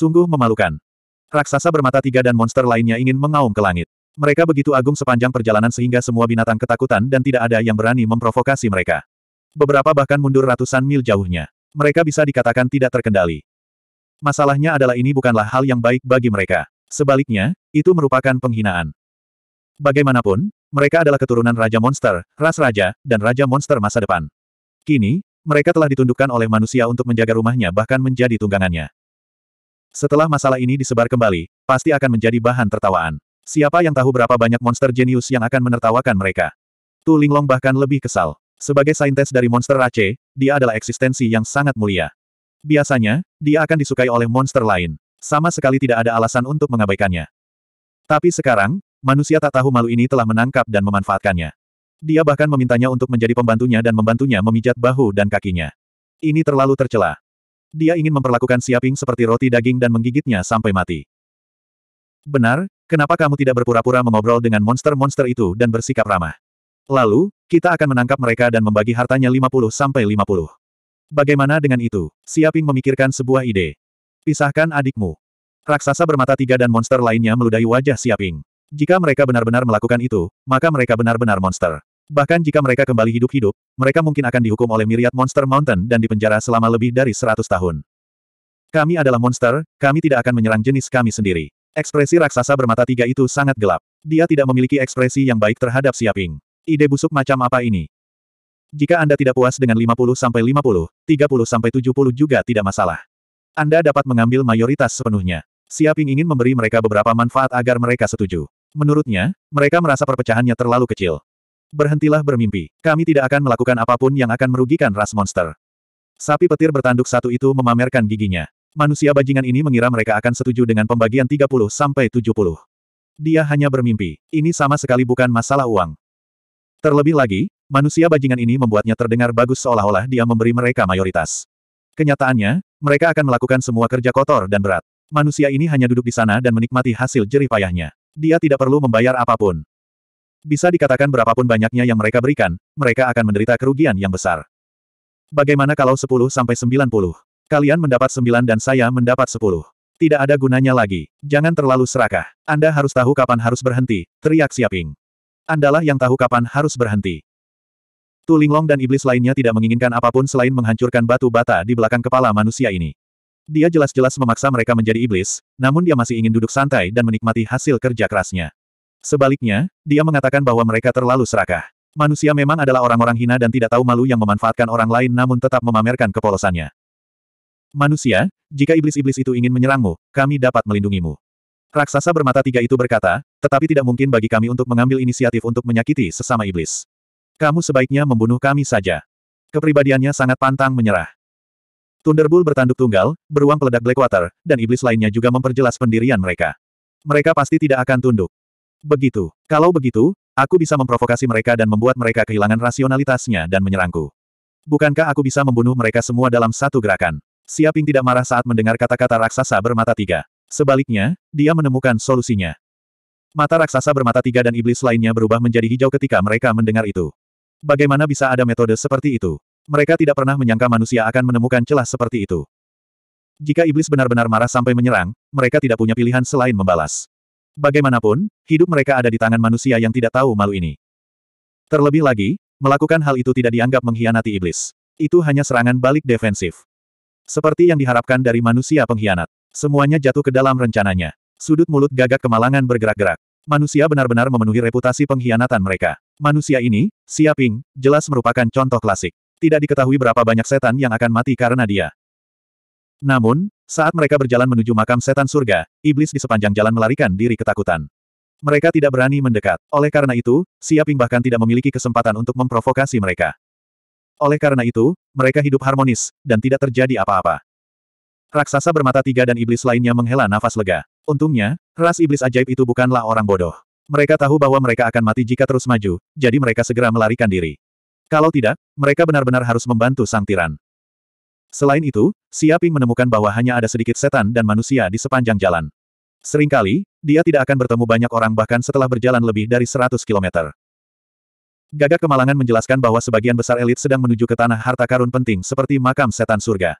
Sungguh memalukan. Raksasa bermata tiga dan monster lainnya ingin mengaum ke langit. Mereka begitu agung sepanjang perjalanan sehingga semua binatang ketakutan dan tidak ada yang berani memprovokasi mereka. Beberapa bahkan mundur ratusan mil jauhnya. Mereka bisa dikatakan tidak terkendali. Masalahnya adalah ini bukanlah hal yang baik bagi mereka. Sebaliknya, itu merupakan penghinaan. Bagaimanapun, mereka adalah keturunan Raja Monster, Ras Raja, dan Raja Monster masa depan. Kini, mereka telah ditundukkan oleh manusia untuk menjaga rumahnya bahkan menjadi tunggangannya. Setelah masalah ini disebar kembali, pasti akan menjadi bahan tertawaan. Siapa yang tahu berapa banyak monster jenius yang akan menertawakan mereka? Tu Linglong bahkan lebih kesal. Sebagai saintes dari monster Rache, dia adalah eksistensi yang sangat mulia. Biasanya, dia akan disukai oleh monster lain. Sama sekali tidak ada alasan untuk mengabaikannya. Tapi sekarang, manusia tak tahu malu ini telah menangkap dan memanfaatkannya. Dia bahkan memintanya untuk menjadi pembantunya dan membantunya memijat bahu dan kakinya. Ini terlalu tercela. Dia ingin memperlakukan Siaping seperti roti daging dan menggigitnya sampai mati. Benar, kenapa kamu tidak berpura-pura mengobrol dengan monster-monster itu dan bersikap ramah? Lalu, kita akan menangkap mereka dan membagi hartanya 50-50. Bagaimana dengan itu? Siaping memikirkan sebuah ide. Pisahkan adikmu. Raksasa bermata tiga dan monster lainnya meludahi wajah Siaping. Jika mereka benar-benar melakukan itu, maka mereka benar-benar monster. Bahkan jika mereka kembali hidup-hidup, mereka mungkin akan dihukum oleh Myriad Monster Mountain dan dipenjara selama lebih dari 100 tahun. Kami adalah monster, kami tidak akan menyerang jenis kami sendiri. Ekspresi raksasa bermata tiga itu sangat gelap. Dia tidak memiliki ekspresi yang baik terhadap Siaping. Ide busuk macam apa ini? Jika Anda tidak puas dengan 50-50, 30-70 juga tidak masalah. Anda dapat mengambil mayoritas sepenuhnya. Siaping ingin memberi mereka beberapa manfaat agar mereka setuju. Menurutnya, mereka merasa perpecahannya terlalu kecil. Berhentilah bermimpi. Kami tidak akan melakukan apapun yang akan merugikan ras monster. Sapi petir bertanduk satu itu memamerkan giginya. Manusia bajingan ini mengira mereka akan setuju dengan pembagian 30-70. Dia hanya bermimpi. Ini sama sekali bukan masalah uang. Terlebih lagi, manusia bajingan ini membuatnya terdengar bagus seolah-olah dia memberi mereka mayoritas. Kenyataannya, mereka akan melakukan semua kerja kotor dan berat. Manusia ini hanya duduk di sana dan menikmati hasil jerih payahnya. Dia tidak perlu membayar apapun. Bisa dikatakan berapapun banyaknya yang mereka berikan, mereka akan menderita kerugian yang besar. Bagaimana kalau 10 sampai 90? Kalian mendapat 9 dan saya mendapat 10. Tidak ada gunanya lagi. Jangan terlalu serakah. Anda harus tahu kapan harus berhenti, teriak Siaping. Andalah yang tahu kapan harus berhenti. Tulinglong dan iblis lainnya tidak menginginkan apapun selain menghancurkan batu bata di belakang kepala manusia ini. Dia jelas-jelas memaksa mereka menjadi iblis, namun dia masih ingin duduk santai dan menikmati hasil kerja kerasnya. Sebaliknya, dia mengatakan bahwa mereka terlalu serakah. Manusia memang adalah orang-orang hina dan tidak tahu malu yang memanfaatkan orang lain namun tetap memamerkan kepolosannya. Manusia, jika iblis-iblis itu ingin menyerangmu, kami dapat melindungimu. Raksasa bermata tiga itu berkata, tetapi tidak mungkin bagi kami untuk mengambil inisiatif untuk menyakiti sesama iblis. Kamu sebaiknya membunuh kami saja. Kepribadiannya sangat pantang menyerah. Thunderbolt bertanduk tunggal, beruang peledak Blackwater, dan iblis lainnya juga memperjelas pendirian mereka. Mereka pasti tidak akan tunduk. Begitu. Kalau begitu, aku bisa memprovokasi mereka dan membuat mereka kehilangan rasionalitasnya dan menyerangku. Bukankah aku bisa membunuh mereka semua dalam satu gerakan? Siaping tidak marah saat mendengar kata-kata raksasa bermata tiga. Sebaliknya, dia menemukan solusinya. Mata raksasa bermata tiga dan iblis lainnya berubah menjadi hijau ketika mereka mendengar itu. Bagaimana bisa ada metode seperti itu? Mereka tidak pernah menyangka manusia akan menemukan celah seperti itu. Jika iblis benar-benar marah sampai menyerang, mereka tidak punya pilihan selain membalas. Bagaimanapun, hidup mereka ada di tangan manusia yang tidak tahu malu ini. Terlebih lagi, melakukan hal itu tidak dianggap mengkhianati iblis. Itu hanya serangan balik defensif. Seperti yang diharapkan dari manusia pengkhianat. Semuanya jatuh ke dalam rencananya. Sudut mulut gagak kemalangan bergerak-gerak. Manusia benar-benar memenuhi reputasi pengkhianatan mereka. Manusia ini, Siaping, jelas merupakan contoh klasik. Tidak diketahui berapa banyak setan yang akan mati karena dia. Namun, saat mereka berjalan menuju makam setan surga, iblis di sepanjang jalan melarikan diri ketakutan. Mereka tidak berani mendekat. Oleh karena itu, Siaping bahkan tidak memiliki kesempatan untuk memprovokasi mereka. Oleh karena itu, mereka hidup harmonis, dan tidak terjadi apa-apa. Raksasa bermata tiga dan iblis lainnya menghela nafas lega. Untungnya, ras iblis ajaib itu bukanlah orang bodoh. Mereka tahu bahwa mereka akan mati jika terus maju, jadi mereka segera melarikan diri. Kalau tidak, mereka benar-benar harus membantu sang tiran. Selain itu, Siaping menemukan bahwa hanya ada sedikit setan dan manusia di sepanjang jalan. Seringkali, dia tidak akan bertemu banyak orang bahkan setelah berjalan lebih dari 100 kilometer. Gagak Kemalangan menjelaskan bahwa sebagian besar elit sedang menuju ke tanah harta karun penting seperti makam setan surga.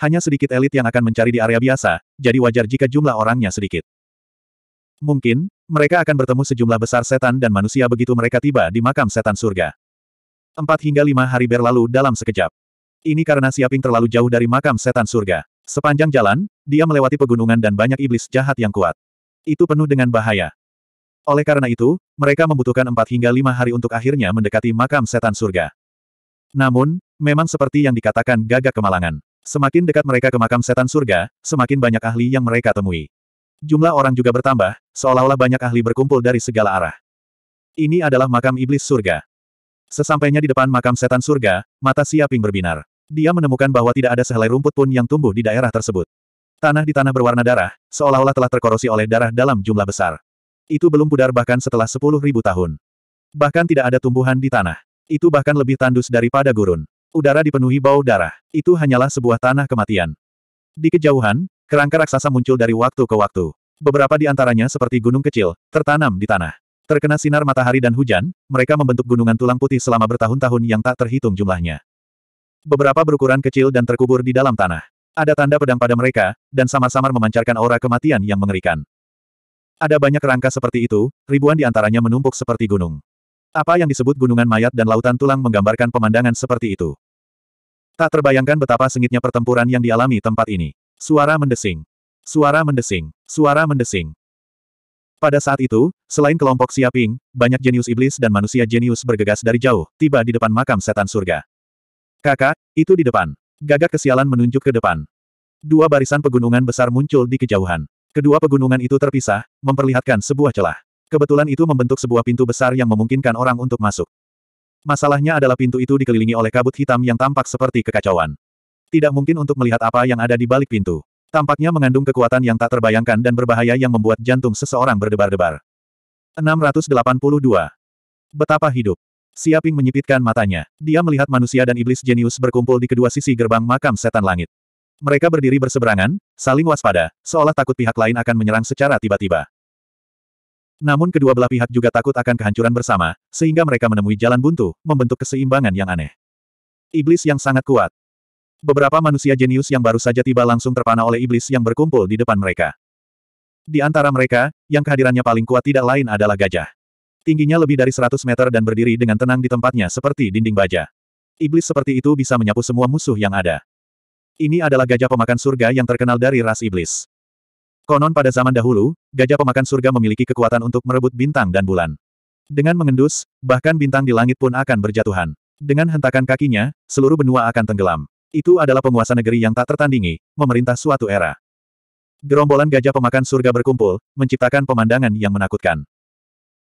Hanya sedikit elit yang akan mencari di area biasa, jadi wajar jika jumlah orangnya sedikit. Mungkin, mereka akan bertemu sejumlah besar setan dan manusia begitu mereka tiba di makam setan surga. Empat hingga lima hari berlalu dalam sekejap. Ini karena Siaping terlalu jauh dari makam setan surga. Sepanjang jalan, dia melewati pegunungan dan banyak iblis jahat yang kuat. Itu penuh dengan bahaya. Oleh karena itu, mereka membutuhkan empat hingga lima hari untuk akhirnya mendekati makam setan surga. Namun, memang seperti yang dikatakan gagak kemalangan. Semakin dekat mereka ke makam setan surga, semakin banyak ahli yang mereka temui. Jumlah orang juga bertambah, seolah-olah banyak ahli berkumpul dari segala arah. Ini adalah makam iblis surga. Sesampainya di depan makam setan surga, mata Siaping berbinar. Dia menemukan bahwa tidak ada sehelai rumput pun yang tumbuh di daerah tersebut. Tanah di tanah berwarna darah, seolah-olah telah terkorosi oleh darah dalam jumlah besar. Itu belum pudar bahkan setelah sepuluh ribu tahun. Bahkan tidak ada tumbuhan di tanah. Itu bahkan lebih tandus daripada gurun. Udara dipenuhi bau darah. Itu hanyalah sebuah tanah kematian. Di kejauhan, kerangka raksasa muncul dari waktu ke waktu. Beberapa di antaranya seperti gunung kecil, tertanam di tanah. Terkena sinar matahari dan hujan, mereka membentuk gunungan tulang putih selama bertahun-tahun yang tak terhitung jumlahnya. Beberapa berukuran kecil dan terkubur di dalam tanah. Ada tanda pedang pada mereka, dan samar-samar memancarkan aura kematian yang mengerikan. Ada banyak rangka seperti itu, ribuan di antaranya menumpuk seperti gunung. Apa yang disebut gunungan mayat dan lautan tulang menggambarkan pemandangan seperti itu. Tak terbayangkan betapa sengitnya pertempuran yang dialami tempat ini. Suara mendesing. Suara mendesing. Suara mendesing. Pada saat itu, selain kelompok Siaping, banyak jenius iblis dan manusia jenius bergegas dari jauh, tiba di depan makam setan surga. Kakak, itu di depan. Gagak kesialan menunjuk ke depan. Dua barisan pegunungan besar muncul di kejauhan. Kedua pegunungan itu terpisah, memperlihatkan sebuah celah. Kebetulan itu membentuk sebuah pintu besar yang memungkinkan orang untuk masuk. Masalahnya adalah pintu itu dikelilingi oleh kabut hitam yang tampak seperti kekacauan. Tidak mungkin untuk melihat apa yang ada di balik pintu. Tampaknya mengandung kekuatan yang tak terbayangkan dan berbahaya yang membuat jantung seseorang berdebar-debar. 682. Betapa hidup. Siaping menyipitkan matanya. Dia melihat manusia dan iblis jenius berkumpul di kedua sisi gerbang makam setan langit. Mereka berdiri berseberangan, saling waspada, seolah takut pihak lain akan menyerang secara tiba-tiba. Namun kedua belah pihak juga takut akan kehancuran bersama, sehingga mereka menemui jalan buntu, membentuk keseimbangan yang aneh. Iblis yang sangat kuat. Beberapa manusia jenius yang baru saja tiba langsung terpana oleh iblis yang berkumpul di depan mereka. Di antara mereka, yang kehadirannya paling kuat tidak lain adalah gajah. Tingginya lebih dari 100 meter dan berdiri dengan tenang di tempatnya seperti dinding baja. Iblis seperti itu bisa menyapu semua musuh yang ada. Ini adalah gajah pemakan surga yang terkenal dari ras iblis. Konon pada zaman dahulu, gajah pemakan surga memiliki kekuatan untuk merebut bintang dan bulan. Dengan mengendus, bahkan bintang di langit pun akan berjatuhan. Dengan hentakan kakinya, seluruh benua akan tenggelam. Itu adalah penguasa negeri yang tak tertandingi, memerintah suatu era. Gerombolan gajah pemakan surga berkumpul, menciptakan pemandangan yang menakutkan.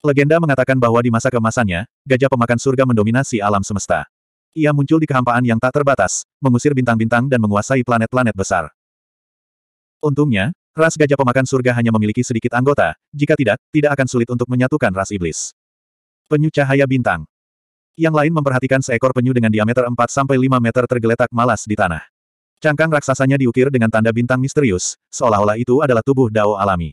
Legenda mengatakan bahwa di masa keemasannya, gajah pemakan surga mendominasi alam semesta. Ia muncul di kehampaan yang tak terbatas, mengusir bintang-bintang dan menguasai planet-planet besar. Untungnya, ras gajah pemakan surga hanya memiliki sedikit anggota, jika tidak, tidak akan sulit untuk menyatukan ras iblis. Penyu cahaya bintang. Yang lain memperhatikan seekor penyu dengan diameter 4-5 meter tergeletak malas di tanah. Cangkang raksasanya diukir dengan tanda bintang misterius, seolah-olah itu adalah tubuh dao alami.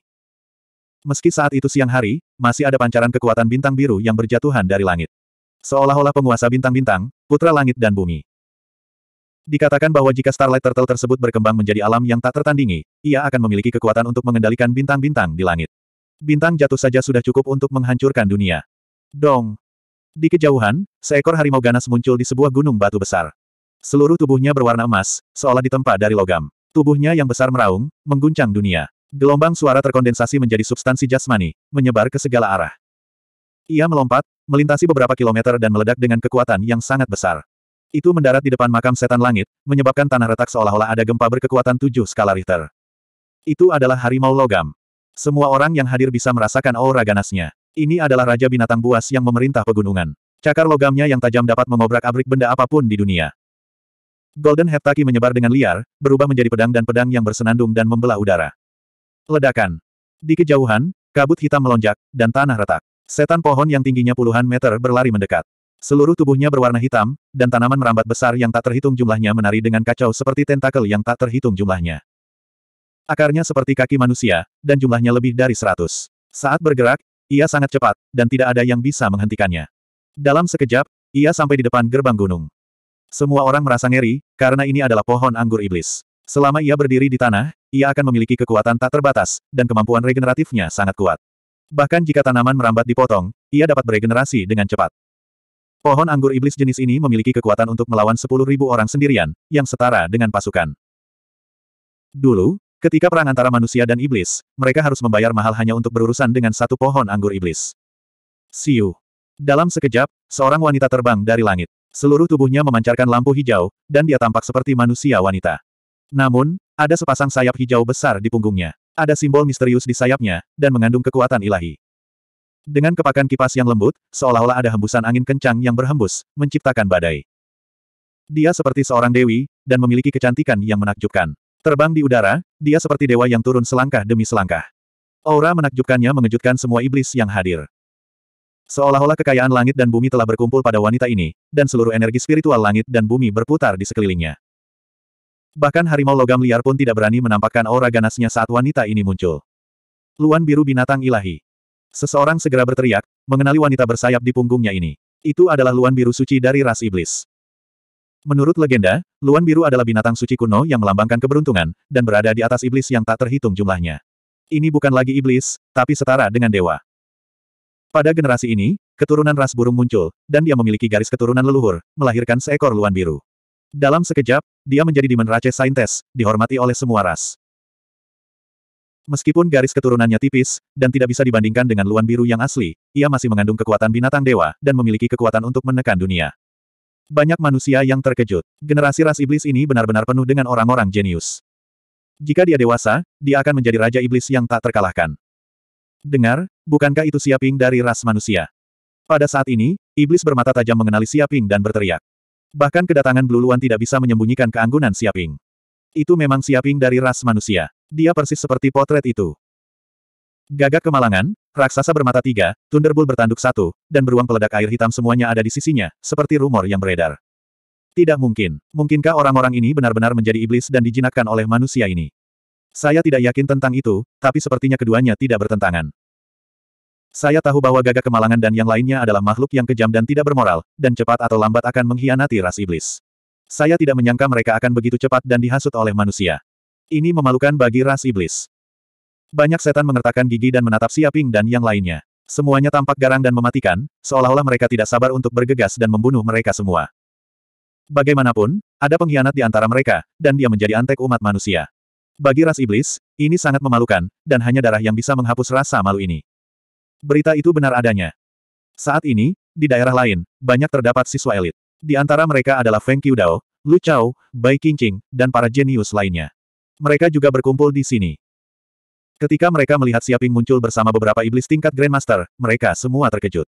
Meski saat itu siang hari, masih ada pancaran kekuatan bintang biru yang berjatuhan dari langit. Seolah-olah penguasa bintang-bintang, putra langit dan bumi. Dikatakan bahwa jika Starlight Turtle tersebut berkembang menjadi alam yang tak tertandingi, ia akan memiliki kekuatan untuk mengendalikan bintang-bintang di langit. Bintang jatuh saja sudah cukup untuk menghancurkan dunia. Dong! Di kejauhan, seekor harimau ganas muncul di sebuah gunung batu besar. Seluruh tubuhnya berwarna emas, seolah ditempa dari logam. Tubuhnya yang besar meraung, mengguncang dunia. Gelombang suara terkondensasi menjadi substansi jasmani, menyebar ke segala arah. Ia melompat, melintasi beberapa kilometer dan meledak dengan kekuatan yang sangat besar. Itu mendarat di depan makam setan langit, menyebabkan tanah retak seolah-olah ada gempa berkekuatan tujuh skala Richter. Itu adalah harimau logam. Semua orang yang hadir bisa merasakan aura ganasnya. Ini adalah raja binatang buas yang memerintah pegunungan. Cakar logamnya yang tajam dapat mengobrak-abrik benda apapun di dunia. Golden Heptaki menyebar dengan liar, berubah menjadi pedang dan pedang yang bersenandung dan membelah udara. Ledakan. Di kejauhan, kabut hitam melonjak, dan tanah retak. Setan pohon yang tingginya puluhan meter berlari mendekat. Seluruh tubuhnya berwarna hitam, dan tanaman merambat besar yang tak terhitung jumlahnya menari dengan kacau seperti tentakel yang tak terhitung jumlahnya. Akarnya seperti kaki manusia, dan jumlahnya lebih dari seratus. Saat bergerak, ia sangat cepat, dan tidak ada yang bisa menghentikannya. Dalam sekejap, ia sampai di depan gerbang gunung. Semua orang merasa ngeri, karena ini adalah pohon anggur iblis. Selama ia berdiri di tanah, ia akan memiliki kekuatan tak terbatas, dan kemampuan regeneratifnya sangat kuat. Bahkan jika tanaman merambat dipotong, ia dapat beregenerasi dengan cepat. Pohon anggur iblis jenis ini memiliki kekuatan untuk melawan 10.000 orang sendirian, yang setara dengan pasukan. Dulu, ketika perang antara manusia dan iblis, mereka harus membayar mahal hanya untuk berurusan dengan satu pohon anggur iblis. Siu. Dalam sekejap, seorang wanita terbang dari langit. Seluruh tubuhnya memancarkan lampu hijau, dan dia tampak seperti manusia wanita. Namun, ada sepasang sayap hijau besar di punggungnya. Ada simbol misterius di sayapnya, dan mengandung kekuatan ilahi. Dengan kepakan kipas yang lembut, seolah-olah ada hembusan angin kencang yang berhembus, menciptakan badai. Dia seperti seorang dewi, dan memiliki kecantikan yang menakjubkan. Terbang di udara, dia seperti dewa yang turun selangkah demi selangkah. Aura menakjubkannya mengejutkan semua iblis yang hadir. Seolah-olah kekayaan langit dan bumi telah berkumpul pada wanita ini, dan seluruh energi spiritual langit dan bumi berputar di sekelilingnya. Bahkan harimau logam liar pun tidak berani menampakkan aura ganasnya saat wanita ini muncul. Luan biru binatang ilahi. Seseorang segera berteriak, mengenali wanita bersayap di punggungnya ini. Itu adalah luan biru suci dari ras iblis. Menurut legenda, luan biru adalah binatang suci kuno yang melambangkan keberuntungan, dan berada di atas iblis yang tak terhitung jumlahnya. Ini bukan lagi iblis, tapi setara dengan dewa. Pada generasi ini, keturunan ras burung muncul, dan dia memiliki garis keturunan leluhur, melahirkan seekor luan biru. Dalam sekejap, dia menjadi Demon Race Saintes, dihormati oleh semua ras. Meskipun garis keturunannya tipis, dan tidak bisa dibandingkan dengan luan biru yang asli, ia masih mengandung kekuatan binatang dewa, dan memiliki kekuatan untuk menekan dunia. Banyak manusia yang terkejut. Generasi ras iblis ini benar-benar penuh dengan orang-orang jenius. Jika dia dewasa, dia akan menjadi raja iblis yang tak terkalahkan. Dengar, bukankah itu Siaping dari ras manusia? Pada saat ini, iblis bermata tajam mengenali Siaping dan berteriak. Bahkan kedatangan bluluan tidak bisa menyembunyikan keanggunan Siaping. Itu memang Siaping dari ras manusia. Dia persis seperti potret itu. Gagak kemalangan, raksasa bermata tiga, tunderbul bertanduk satu, dan beruang peledak air hitam semuanya ada di sisinya, seperti rumor yang beredar. Tidak mungkin. Mungkinkah orang-orang ini benar-benar menjadi iblis dan dijinakkan oleh manusia ini? Saya tidak yakin tentang itu, tapi sepertinya keduanya tidak bertentangan. Saya tahu bahwa gagak kemalangan dan yang lainnya adalah makhluk yang kejam dan tidak bermoral, dan cepat atau lambat akan mengkhianati ras iblis. Saya tidak menyangka mereka akan begitu cepat dan dihasut oleh manusia. Ini memalukan bagi ras iblis. Banyak setan mengertakkan gigi dan menatap Siaping dan yang lainnya. Semuanya tampak garang dan mematikan, seolah-olah mereka tidak sabar untuk bergegas dan membunuh mereka semua. Bagaimanapun, ada pengkhianat di antara mereka, dan dia menjadi antek umat manusia. Bagi ras iblis, ini sangat memalukan, dan hanya darah yang bisa menghapus rasa malu ini. Berita itu benar adanya. Saat ini, di daerah lain, banyak terdapat siswa elit. Di antara mereka adalah Feng Qiudao, Lu Chao, Bai Qingqing, dan para jenius lainnya. Mereka juga berkumpul di sini. Ketika mereka melihat Siaping muncul bersama beberapa iblis tingkat Grandmaster, mereka semua terkejut.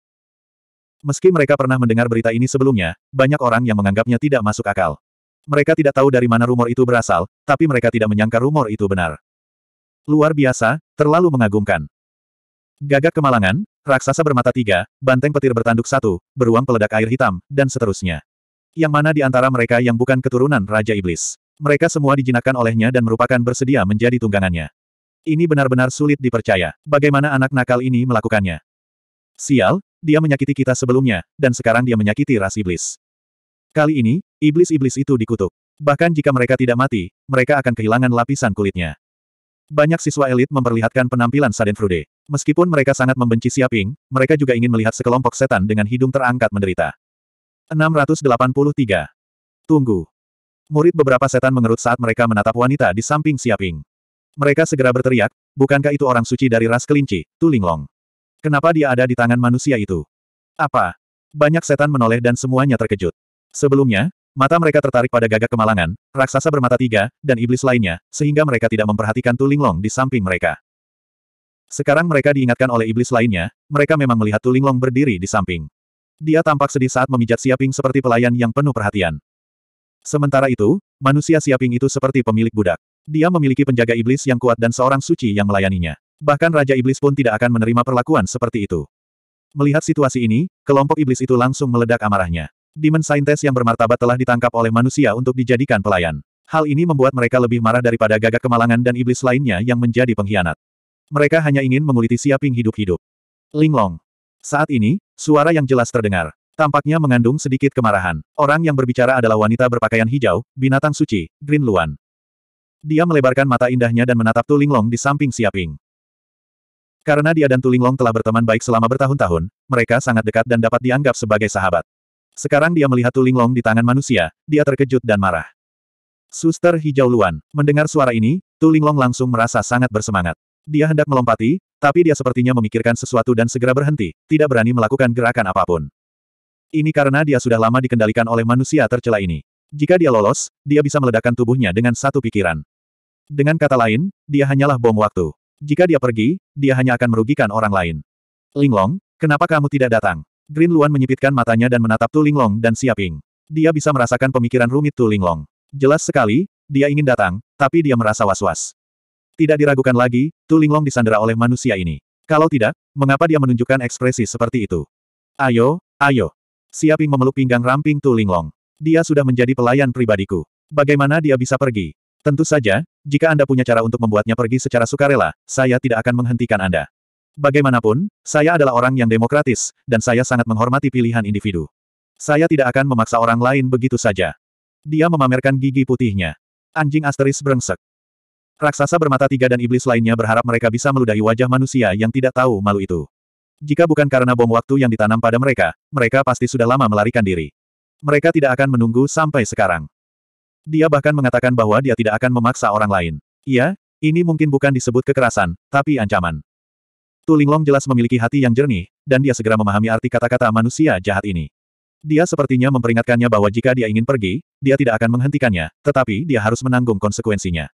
Meski mereka pernah mendengar berita ini sebelumnya, banyak orang yang menganggapnya tidak masuk akal. Mereka tidak tahu dari mana rumor itu berasal, tapi mereka tidak menyangka rumor itu benar. Luar biasa, terlalu mengagumkan. Gagak kemalangan, raksasa bermata tiga, banteng petir bertanduk satu, beruang peledak air hitam, dan seterusnya. Yang mana di antara mereka yang bukan keturunan Raja Iblis. Mereka semua dijinakkan olehnya dan merupakan bersedia menjadi tunggangannya. Ini benar-benar sulit dipercaya. Bagaimana anak nakal ini melakukannya? Sial, dia menyakiti kita sebelumnya, dan sekarang dia menyakiti ras iblis. Kali ini, iblis-iblis itu dikutuk. Bahkan jika mereka tidak mati, mereka akan kehilangan lapisan kulitnya. Banyak siswa elit memperlihatkan penampilan saden Frude. Meskipun mereka sangat membenci Siaping, mereka juga ingin melihat sekelompok setan dengan hidung terangkat menderita. 683. Tunggu. Murid beberapa setan mengerut saat mereka menatap wanita di samping Siaping. Mereka segera berteriak, bukankah itu orang suci dari ras kelinci, Tulinglong? Kenapa dia ada di tangan manusia itu? Apa? Banyak setan menoleh dan semuanya terkejut. Sebelumnya, Mata mereka tertarik pada gagak kemalangan, raksasa bermata tiga, dan iblis lainnya, sehingga mereka tidak memperhatikan Tulinglong di samping mereka. Sekarang mereka diingatkan oleh iblis lainnya, mereka memang melihat Tulinglong berdiri di samping. Dia tampak sedih saat memijat Siaping seperti pelayan yang penuh perhatian. Sementara itu, manusia Siaping itu seperti pemilik budak. Dia memiliki penjaga iblis yang kuat dan seorang suci yang melayaninya. Bahkan Raja Iblis pun tidak akan menerima perlakuan seperti itu. Melihat situasi ini, kelompok iblis itu langsung meledak amarahnya. Demon Scientist yang bermartabat telah ditangkap oleh manusia untuk dijadikan pelayan. Hal ini membuat mereka lebih marah daripada gagak kemalangan dan iblis lainnya yang menjadi pengkhianat. Mereka hanya ingin menguliti Siaping hidup-hidup. Linglong. Saat ini, suara yang jelas terdengar. Tampaknya mengandung sedikit kemarahan. Orang yang berbicara adalah wanita berpakaian hijau, binatang suci, Green Luan. Dia melebarkan mata indahnya dan menatap Tulinglong di samping Siaping. Karena dia dan Tulinglong telah berteman baik selama bertahun-tahun, mereka sangat dekat dan dapat dianggap sebagai sahabat. Sekarang dia melihat Linglong di tangan manusia, dia terkejut dan marah. Suster hijau Luan, mendengar suara ini, Linglong langsung merasa sangat bersemangat. Dia hendak melompati, tapi dia sepertinya memikirkan sesuatu dan segera berhenti, tidak berani melakukan gerakan apapun. Ini karena dia sudah lama dikendalikan oleh manusia tercela ini. Jika dia lolos, dia bisa meledakkan tubuhnya dengan satu pikiran. Dengan kata lain, dia hanyalah bom waktu. Jika dia pergi, dia hanya akan merugikan orang lain. Linglong, kenapa kamu tidak datang? Green Luan menyipitkan matanya dan menatap Tu Linglong dan Siaping. Dia bisa merasakan pemikiran rumit Tu Linglong. Jelas sekali, dia ingin datang, tapi dia merasa was-was. Tidak diragukan lagi, Tu Linglong disandera oleh manusia ini. Kalau tidak, mengapa dia menunjukkan ekspresi seperti itu? Ayo, ayo. Siaping memeluk pinggang ramping Tu Linglong. Dia sudah menjadi pelayan pribadiku. Bagaimana dia bisa pergi? Tentu saja, jika Anda punya cara untuk membuatnya pergi secara sukarela, saya tidak akan menghentikan Anda. Bagaimanapun, saya adalah orang yang demokratis, dan saya sangat menghormati pilihan individu. Saya tidak akan memaksa orang lain begitu saja. Dia memamerkan gigi putihnya. Anjing asteris berengsek. Raksasa bermata tiga dan iblis lainnya berharap mereka bisa meludahi wajah manusia yang tidak tahu malu itu. Jika bukan karena bom waktu yang ditanam pada mereka, mereka pasti sudah lama melarikan diri. Mereka tidak akan menunggu sampai sekarang. Dia bahkan mengatakan bahwa dia tidak akan memaksa orang lain. Iya, ini mungkin bukan disebut kekerasan, tapi ancaman. Tu Linglong jelas memiliki hati yang jernih, dan dia segera memahami arti kata-kata manusia jahat ini. Dia sepertinya memperingatkannya bahwa jika dia ingin pergi, dia tidak akan menghentikannya, tetapi dia harus menanggung konsekuensinya.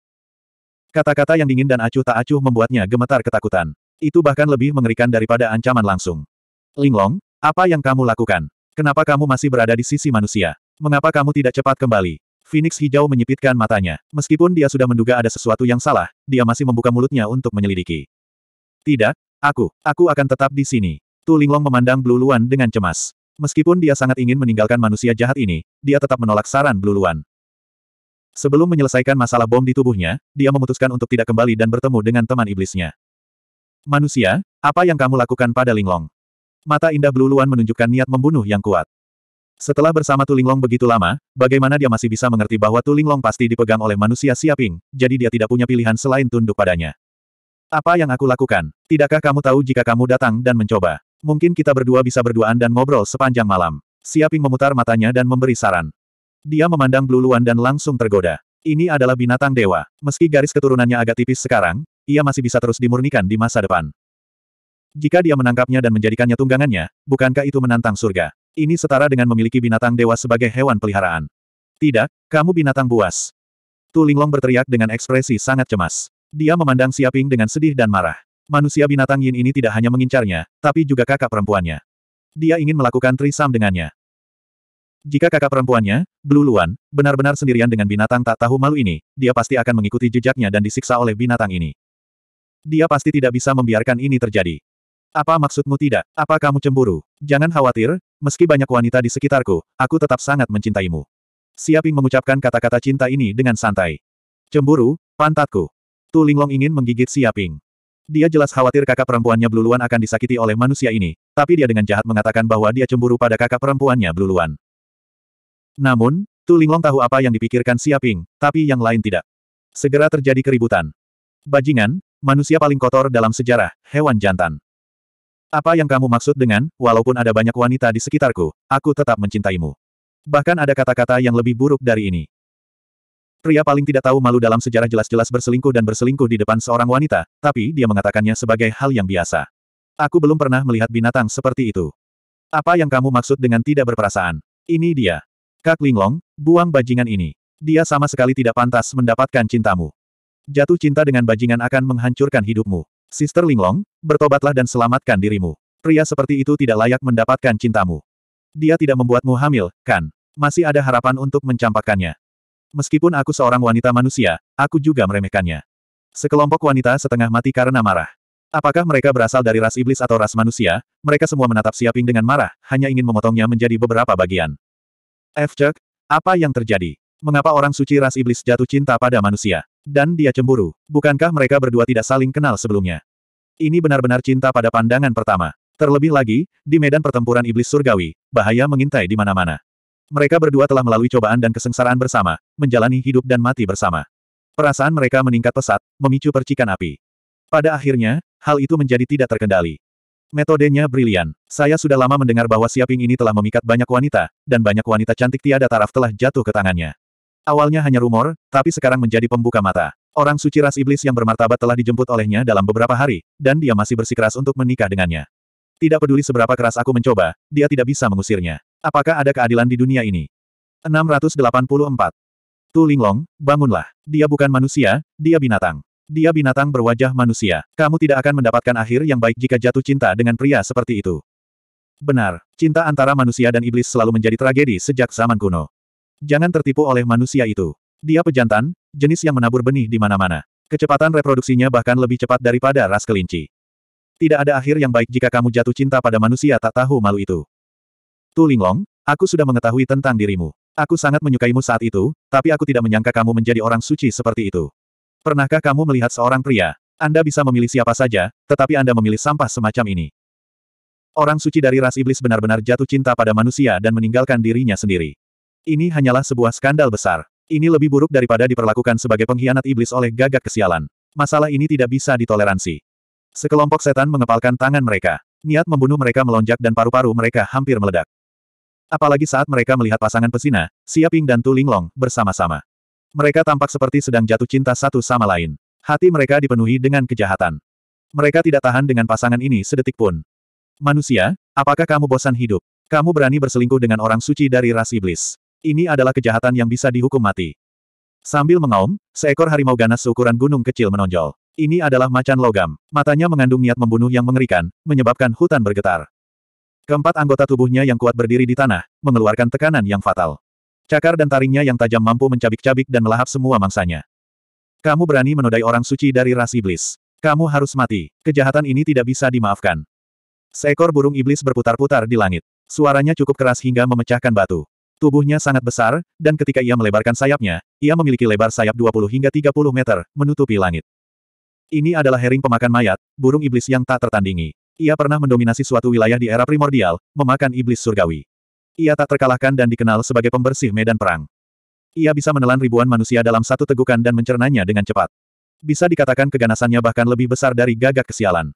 Kata-kata yang dingin dan acuh tak acuh membuatnya gemetar ketakutan. Itu bahkan lebih mengerikan daripada ancaman langsung. Linglong, apa yang kamu lakukan? Kenapa kamu masih berada di sisi manusia? Mengapa kamu tidak cepat kembali? Phoenix hijau menyipitkan matanya. Meskipun dia sudah menduga ada sesuatu yang salah, dia masih membuka mulutnya untuk menyelidiki. Tidak, Aku, aku akan tetap di sini. Tu Linglong memandang Blue dengan cemas. Meskipun dia sangat ingin meninggalkan manusia jahat ini, dia tetap menolak saran Blue Sebelum menyelesaikan masalah bom di tubuhnya, dia memutuskan untuk tidak kembali dan bertemu dengan teman iblisnya. Manusia, apa yang kamu lakukan pada Linglong? Mata indah Blue menunjukkan niat membunuh yang kuat. Setelah bersama Tulinglong begitu lama, bagaimana dia masih bisa mengerti bahwa Tulinglong pasti dipegang oleh manusia Siaping, jadi dia tidak punya pilihan selain tunduk padanya. Apa yang aku lakukan? Tidakkah kamu tahu jika kamu datang dan mencoba? Mungkin kita berdua bisa berduaan dan ngobrol sepanjang malam. Siaping memutar matanya dan memberi saran. Dia memandang Blue dan langsung tergoda. Ini adalah binatang dewa. Meski garis keturunannya agak tipis sekarang, ia masih bisa terus dimurnikan di masa depan. Jika dia menangkapnya dan menjadikannya tunggangannya, bukankah itu menantang surga? Ini setara dengan memiliki binatang dewa sebagai hewan peliharaan. Tidak, kamu binatang buas. Tu berteriak dengan ekspresi sangat cemas. Dia memandang Siaping dengan sedih dan marah. Manusia binatang Yin ini tidak hanya mengincarnya, tapi juga kakak perempuannya. Dia ingin melakukan trisam dengannya. Jika kakak perempuannya, Blue Luan, benar-benar sendirian dengan binatang tak tahu malu ini, dia pasti akan mengikuti jejaknya dan disiksa oleh binatang ini. Dia pasti tidak bisa membiarkan ini terjadi. Apa maksudmu tidak? Apa kamu cemburu? Jangan khawatir, meski banyak wanita di sekitarku, aku tetap sangat mencintaimu. Siaping mengucapkan kata-kata cinta ini dengan santai. Cemburu, pantatku. Tu Linglong ingin menggigit Siaping. Dia jelas khawatir kakak perempuannya Bluluan akan disakiti oleh manusia ini, tapi dia dengan jahat mengatakan bahwa dia cemburu pada kakak perempuannya Bluluan. Namun, Tu Linglong tahu apa yang dipikirkan Siaping, tapi yang lain tidak. Segera terjadi keributan. Bajingan, manusia paling kotor dalam sejarah, hewan jantan. Apa yang kamu maksud dengan, walaupun ada banyak wanita di sekitarku, aku tetap mencintaimu. Bahkan ada kata-kata yang lebih buruk dari ini. Pria paling tidak tahu malu dalam sejarah jelas-jelas berselingkuh dan berselingkuh di depan seorang wanita, tapi dia mengatakannya sebagai hal yang biasa. Aku belum pernah melihat binatang seperti itu. Apa yang kamu maksud dengan tidak berperasaan? Ini dia. Kak Linglong, buang bajingan ini. Dia sama sekali tidak pantas mendapatkan cintamu. Jatuh cinta dengan bajingan akan menghancurkan hidupmu. Sister Linglong, bertobatlah dan selamatkan dirimu. Pria seperti itu tidak layak mendapatkan cintamu. Dia tidak membuatmu hamil, kan? Masih ada harapan untuk mencampakkannya. Meskipun aku seorang wanita manusia, aku juga meremehkannya. Sekelompok wanita setengah mati karena marah. Apakah mereka berasal dari ras iblis atau ras manusia? Mereka semua menatap Siaping dengan marah, hanya ingin memotongnya menjadi beberapa bagian. F. apa yang terjadi? Mengapa orang suci ras iblis jatuh cinta pada manusia? Dan dia cemburu. Bukankah mereka berdua tidak saling kenal sebelumnya? Ini benar-benar cinta pada pandangan pertama. Terlebih lagi, di medan pertempuran iblis surgawi, bahaya mengintai di mana-mana. Mereka berdua telah melalui cobaan dan kesengsaraan bersama, menjalani hidup dan mati bersama. Perasaan mereka meningkat pesat, memicu percikan api. Pada akhirnya, hal itu menjadi tidak terkendali. Metodenya brilian. Saya sudah lama mendengar bahwa Siaping ini telah memikat banyak wanita, dan banyak wanita cantik tiada taraf telah jatuh ke tangannya. Awalnya hanya rumor, tapi sekarang menjadi pembuka mata. Orang suci ras iblis yang bermartabat telah dijemput olehnya dalam beberapa hari, dan dia masih bersikeras untuk menikah dengannya. Tidak peduli seberapa keras aku mencoba, dia tidak bisa mengusirnya. Apakah ada keadilan di dunia ini? 684. Tu Linglong, bangunlah. Dia bukan manusia, dia binatang. Dia binatang berwajah manusia. Kamu tidak akan mendapatkan akhir yang baik jika jatuh cinta dengan pria seperti itu. Benar, cinta antara manusia dan iblis selalu menjadi tragedi sejak zaman kuno. Jangan tertipu oleh manusia itu. Dia pejantan, jenis yang menabur benih di mana-mana. Kecepatan reproduksinya bahkan lebih cepat daripada ras kelinci. Tidak ada akhir yang baik jika kamu jatuh cinta pada manusia tak tahu malu itu. Tu Linglong, aku sudah mengetahui tentang dirimu. Aku sangat menyukaimu saat itu, tapi aku tidak menyangka kamu menjadi orang suci seperti itu. Pernahkah kamu melihat seorang pria? Anda bisa memilih siapa saja, tetapi Anda memilih sampah semacam ini. Orang suci dari ras iblis benar-benar jatuh cinta pada manusia dan meninggalkan dirinya sendiri. Ini hanyalah sebuah skandal besar. Ini lebih buruk daripada diperlakukan sebagai pengkhianat iblis oleh gagak kesialan. Masalah ini tidak bisa ditoleransi. Sekelompok setan mengepalkan tangan mereka. Niat membunuh mereka melonjak dan paru-paru mereka hampir meledak apalagi saat mereka melihat pasangan pesina, Siaping dan Tu Linglong, bersama-sama. Mereka tampak seperti sedang jatuh cinta satu sama lain. Hati mereka dipenuhi dengan kejahatan. Mereka tidak tahan dengan pasangan ini sedetik pun. Manusia, apakah kamu bosan hidup? Kamu berani berselingkuh dengan orang suci dari ras iblis. Ini adalah kejahatan yang bisa dihukum mati. Sambil mengaum, seekor harimau ganas seukuran gunung kecil menonjol. Ini adalah macan logam. Matanya mengandung niat membunuh yang mengerikan, menyebabkan hutan bergetar. Keempat anggota tubuhnya yang kuat berdiri di tanah, mengeluarkan tekanan yang fatal. Cakar dan taringnya yang tajam mampu mencabik-cabik dan melahap semua mangsanya. Kamu berani menodai orang suci dari ras iblis. Kamu harus mati. Kejahatan ini tidak bisa dimaafkan. Seekor burung iblis berputar-putar di langit. Suaranya cukup keras hingga memecahkan batu. Tubuhnya sangat besar, dan ketika ia melebarkan sayapnya, ia memiliki lebar sayap 20 hingga 30 meter, menutupi langit. Ini adalah hering pemakan mayat, burung iblis yang tak tertandingi. Ia pernah mendominasi suatu wilayah di era primordial, memakan iblis surgawi. Ia tak terkalahkan dan dikenal sebagai pembersih medan perang. Ia bisa menelan ribuan manusia dalam satu tegukan dan mencernanya dengan cepat. Bisa dikatakan keganasannya bahkan lebih besar dari gagak kesialan.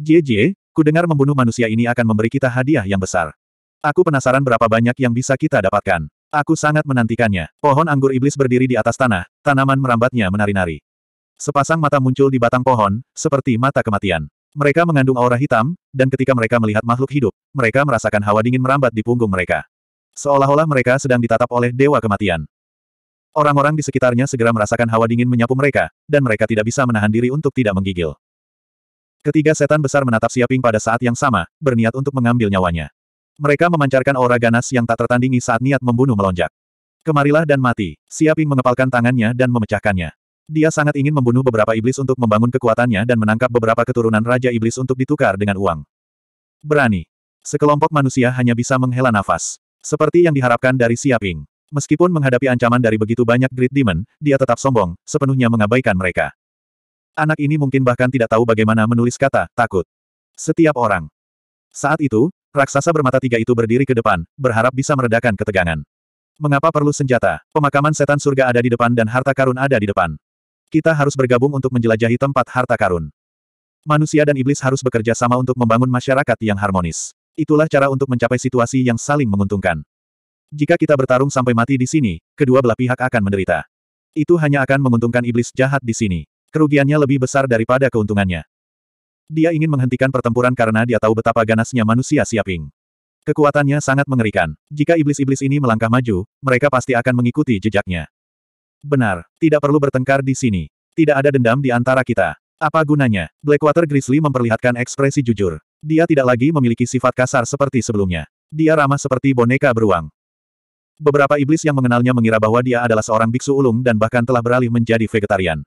JJ, ku dengar membunuh manusia ini akan memberi kita hadiah yang besar. Aku penasaran berapa banyak yang bisa kita dapatkan. Aku sangat menantikannya. Pohon anggur iblis berdiri di atas tanah, tanaman merambatnya menari-nari. Sepasang mata muncul di batang pohon, seperti mata kematian. Mereka mengandung aura hitam, dan ketika mereka melihat makhluk hidup, mereka merasakan hawa dingin merambat di punggung mereka. Seolah-olah mereka sedang ditatap oleh dewa kematian. Orang-orang di sekitarnya segera merasakan hawa dingin menyapu mereka, dan mereka tidak bisa menahan diri untuk tidak menggigil. Ketiga setan besar menatap Siaping pada saat yang sama, berniat untuk mengambil nyawanya. Mereka memancarkan aura ganas yang tak tertandingi saat niat membunuh melonjak. Kemarilah dan mati. Siaping mengepalkan tangannya dan memecahkannya. Dia sangat ingin membunuh beberapa iblis untuk membangun kekuatannya dan menangkap beberapa keturunan Raja Iblis untuk ditukar dengan uang. Berani. Sekelompok manusia hanya bisa menghela nafas. Seperti yang diharapkan dari Siaping. Meskipun menghadapi ancaman dari begitu banyak Great Demon, dia tetap sombong, sepenuhnya mengabaikan mereka. Anak ini mungkin bahkan tidak tahu bagaimana menulis kata, takut. Setiap orang. Saat itu, raksasa bermata tiga itu berdiri ke depan, berharap bisa meredakan ketegangan. Mengapa perlu senjata? Pemakaman setan surga ada di depan dan harta karun ada di depan. Kita harus bergabung untuk menjelajahi tempat harta karun. Manusia dan iblis harus bekerja sama untuk membangun masyarakat yang harmonis. Itulah cara untuk mencapai situasi yang saling menguntungkan. Jika kita bertarung sampai mati di sini, kedua belah pihak akan menderita. Itu hanya akan menguntungkan iblis jahat di sini. Kerugiannya lebih besar daripada keuntungannya. Dia ingin menghentikan pertempuran karena dia tahu betapa ganasnya manusia Siaping. Kekuatannya sangat mengerikan. Jika iblis-iblis ini melangkah maju, mereka pasti akan mengikuti jejaknya. Benar, tidak perlu bertengkar di sini. Tidak ada dendam di antara kita. Apa gunanya? Blackwater Grizzly memperlihatkan ekspresi jujur. Dia tidak lagi memiliki sifat kasar seperti sebelumnya. Dia ramah seperti boneka beruang. Beberapa iblis yang mengenalnya mengira bahwa dia adalah seorang biksu ulung dan bahkan telah beralih menjadi vegetarian.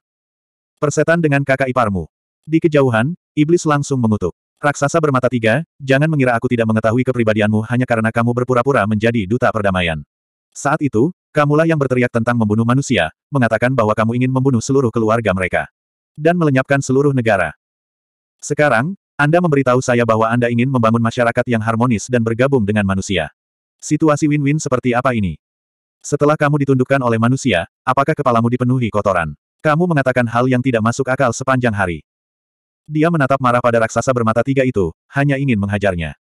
Persetan dengan kakak iparmu. Di kejauhan, iblis langsung mengutuk. Raksasa bermata tiga, jangan mengira aku tidak mengetahui kepribadianmu hanya karena kamu berpura-pura menjadi duta perdamaian. Saat itu, Kamulah yang berteriak tentang membunuh manusia, mengatakan bahwa kamu ingin membunuh seluruh keluarga mereka. Dan melenyapkan seluruh negara. Sekarang, Anda memberitahu saya bahwa Anda ingin membangun masyarakat yang harmonis dan bergabung dengan manusia. Situasi win-win seperti apa ini? Setelah kamu ditundukkan oleh manusia, apakah kepalamu dipenuhi kotoran? Kamu mengatakan hal yang tidak masuk akal sepanjang hari. Dia menatap marah pada raksasa bermata tiga itu, hanya ingin menghajarnya.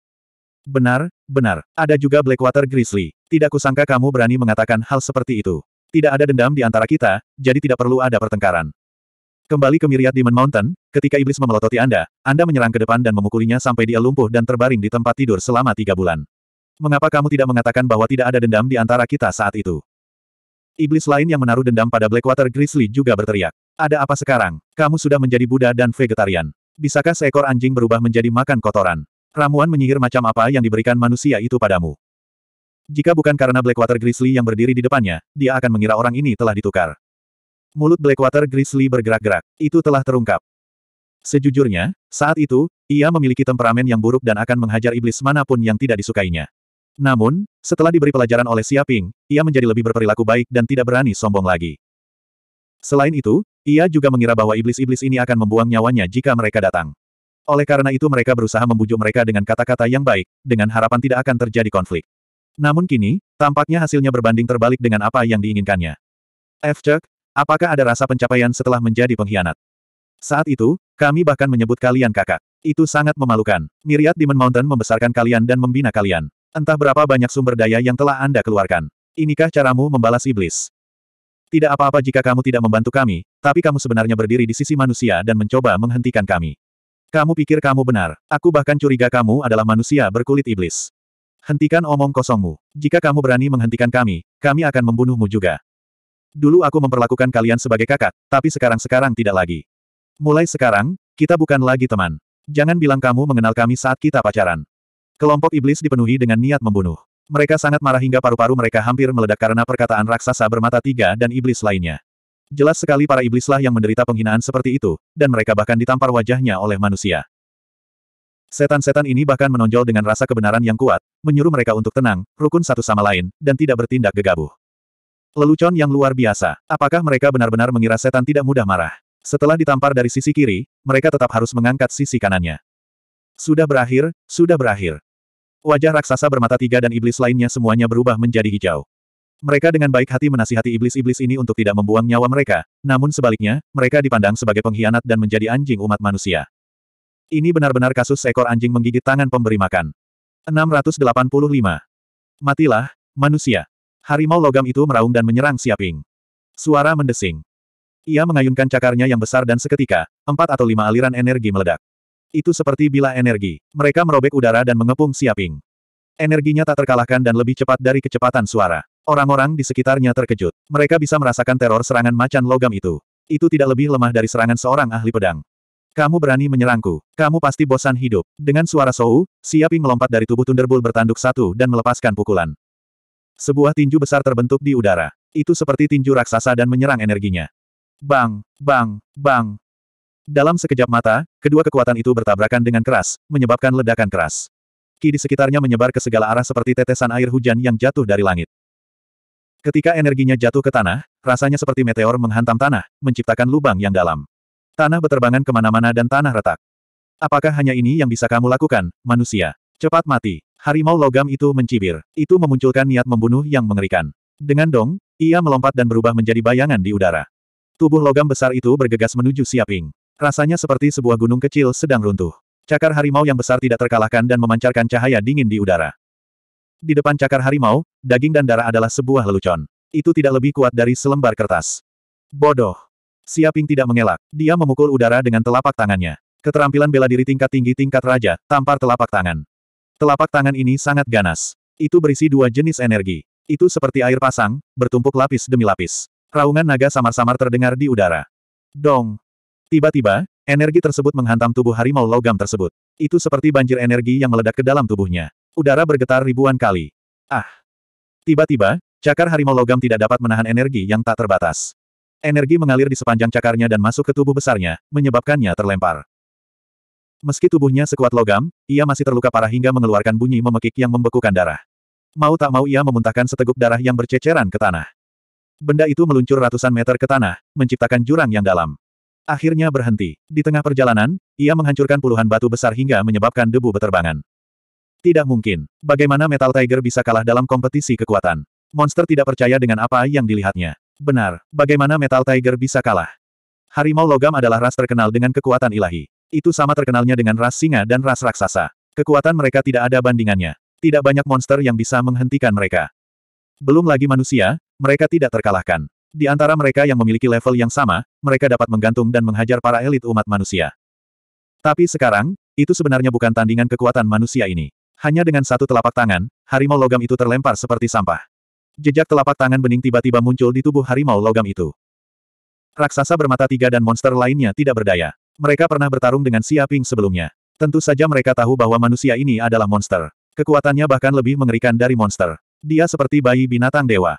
Benar, benar. Ada juga Blackwater Grizzly. Tidak kusangka kamu berani mengatakan hal seperti itu. Tidak ada dendam di antara kita, jadi tidak perlu ada pertengkaran. Kembali ke Myriad Demon Mountain, ketika iblis memelototi Anda, Anda menyerang ke depan dan memukulinya sampai dia lumpuh dan terbaring di tempat tidur selama tiga bulan. Mengapa kamu tidak mengatakan bahwa tidak ada dendam di antara kita saat itu? Iblis lain yang menaruh dendam pada Blackwater Grizzly juga berteriak. Ada apa sekarang? Kamu sudah menjadi Buddha dan vegetarian. Bisakah seekor anjing berubah menjadi makan kotoran? Ramuan menyihir macam apa yang diberikan manusia itu padamu? Jika bukan karena Blackwater Grizzly yang berdiri di depannya, dia akan mengira orang ini telah ditukar. Mulut Blackwater Grizzly bergerak-gerak. Itu telah terungkap. Sejujurnya, saat itu, ia memiliki temperamen yang buruk dan akan menghajar iblis manapun yang tidak disukainya. Namun, setelah diberi pelajaran oleh Siaping, ia menjadi lebih berperilaku baik dan tidak berani sombong lagi. Selain itu, ia juga mengira bahwa iblis-iblis ini akan membuang nyawanya jika mereka datang. Oleh karena itu mereka berusaha membujuk mereka dengan kata-kata yang baik, dengan harapan tidak akan terjadi konflik. Namun kini, tampaknya hasilnya berbanding terbalik dengan apa yang diinginkannya. F. Chuck, apakah ada rasa pencapaian setelah menjadi pengkhianat? Saat itu, kami bahkan menyebut kalian kakak. Itu sangat memalukan. Miriat Demon Mountain membesarkan kalian dan membina kalian. Entah berapa banyak sumber daya yang telah Anda keluarkan. Inikah caramu membalas iblis? Tidak apa-apa jika kamu tidak membantu kami, tapi kamu sebenarnya berdiri di sisi manusia dan mencoba menghentikan kami. Kamu pikir kamu benar. Aku bahkan curiga kamu adalah manusia berkulit iblis. Hentikan omong kosongmu. Jika kamu berani menghentikan kami, kami akan membunuhmu juga. Dulu aku memperlakukan kalian sebagai kakak, tapi sekarang-sekarang tidak lagi. Mulai sekarang, kita bukan lagi teman. Jangan bilang kamu mengenal kami saat kita pacaran. Kelompok iblis dipenuhi dengan niat membunuh. Mereka sangat marah hingga paru-paru mereka hampir meledak karena perkataan raksasa bermata tiga dan iblis lainnya. Jelas sekali para iblislah yang menderita penghinaan seperti itu, dan mereka bahkan ditampar wajahnya oleh manusia. Setan-setan ini bahkan menonjol dengan rasa kebenaran yang kuat, menyuruh mereka untuk tenang, rukun satu sama lain, dan tidak bertindak gegabah. Lelucon yang luar biasa. Apakah mereka benar-benar mengira setan tidak mudah marah? Setelah ditampar dari sisi kiri, mereka tetap harus mengangkat sisi kanannya. Sudah berakhir, sudah berakhir. Wajah raksasa bermata tiga dan iblis lainnya semuanya berubah menjadi hijau. Mereka dengan baik hati menasihati iblis-iblis ini untuk tidak membuang nyawa mereka, namun sebaliknya, mereka dipandang sebagai pengkhianat dan menjadi anjing umat manusia. Ini benar-benar kasus seekor anjing menggigit tangan pemberi makan. 685. Matilah, manusia. Harimau logam itu meraung dan menyerang Siaping. Suara mendesing. Ia mengayunkan cakarnya yang besar dan seketika, empat atau lima aliran energi meledak. Itu seperti bila energi. Mereka merobek udara dan mengepung Siaping. Energinya tak terkalahkan dan lebih cepat dari kecepatan suara. Orang-orang di sekitarnya terkejut. Mereka bisa merasakan teror serangan macan logam itu. Itu tidak lebih lemah dari serangan seorang ahli pedang. Kamu berani menyerangku. Kamu pasti bosan hidup. Dengan suara Sou, Siaping melompat dari tubuh Thunderbolt bertanduk satu dan melepaskan pukulan. Sebuah tinju besar terbentuk di udara. Itu seperti tinju raksasa dan menyerang energinya. Bang, bang, bang. Dalam sekejap mata, kedua kekuatan itu bertabrakan dengan keras, menyebabkan ledakan keras. Ki di sekitarnya menyebar ke segala arah seperti tetesan air hujan yang jatuh dari langit. Ketika energinya jatuh ke tanah, rasanya seperti meteor menghantam tanah, menciptakan lubang yang dalam. Tanah beterbangan kemana-mana dan tanah retak. Apakah hanya ini yang bisa kamu lakukan, manusia? Cepat mati. Harimau logam itu mencibir. Itu memunculkan niat membunuh yang mengerikan. Dengan dong, ia melompat dan berubah menjadi bayangan di udara. Tubuh logam besar itu bergegas menuju Siaping. Rasanya seperti sebuah gunung kecil sedang runtuh. Cakar harimau yang besar tidak terkalahkan dan memancarkan cahaya dingin di udara. Di depan cakar harimau, daging dan darah adalah sebuah lelucon. Itu tidak lebih kuat dari selembar kertas. Bodoh. Siaping tidak mengelak. Dia memukul udara dengan telapak tangannya. Keterampilan bela diri tingkat tinggi tingkat raja, tampar telapak tangan. Telapak tangan ini sangat ganas. Itu berisi dua jenis energi. Itu seperti air pasang, bertumpuk lapis demi lapis. Raungan naga samar-samar terdengar di udara. Dong. Tiba-tiba, energi tersebut menghantam tubuh harimau logam tersebut. Itu seperti banjir energi yang meledak ke dalam tubuhnya. Udara bergetar ribuan kali. Ah! Tiba-tiba, cakar harimau logam tidak dapat menahan energi yang tak terbatas. Energi mengalir di sepanjang cakarnya dan masuk ke tubuh besarnya, menyebabkannya terlempar. Meski tubuhnya sekuat logam, ia masih terluka parah hingga mengeluarkan bunyi memekik yang membekukan darah. Mau tak mau ia memuntahkan seteguk darah yang berceceran ke tanah. Benda itu meluncur ratusan meter ke tanah, menciptakan jurang yang dalam. Akhirnya berhenti. Di tengah perjalanan, ia menghancurkan puluhan batu besar hingga menyebabkan debu beterbangan. Tidak mungkin. Bagaimana Metal Tiger bisa kalah dalam kompetisi kekuatan? Monster tidak percaya dengan apa yang dilihatnya. Benar, bagaimana Metal Tiger bisa kalah? Harimau logam adalah ras terkenal dengan kekuatan ilahi. Itu sama terkenalnya dengan ras singa dan ras raksasa. Kekuatan mereka tidak ada bandingannya. Tidak banyak monster yang bisa menghentikan mereka. Belum lagi manusia, mereka tidak terkalahkan. Di antara mereka yang memiliki level yang sama, mereka dapat menggantung dan menghajar para elit umat manusia. Tapi sekarang, itu sebenarnya bukan tandingan kekuatan manusia ini. Hanya dengan satu telapak tangan, harimau logam itu terlempar seperti sampah. Jejak telapak tangan bening tiba-tiba muncul di tubuh harimau logam itu. Raksasa bermata tiga dan monster lainnya tidak berdaya. Mereka pernah bertarung dengan Xia sebelumnya. Tentu saja mereka tahu bahwa manusia ini adalah monster. Kekuatannya bahkan lebih mengerikan dari monster. Dia seperti bayi binatang dewa.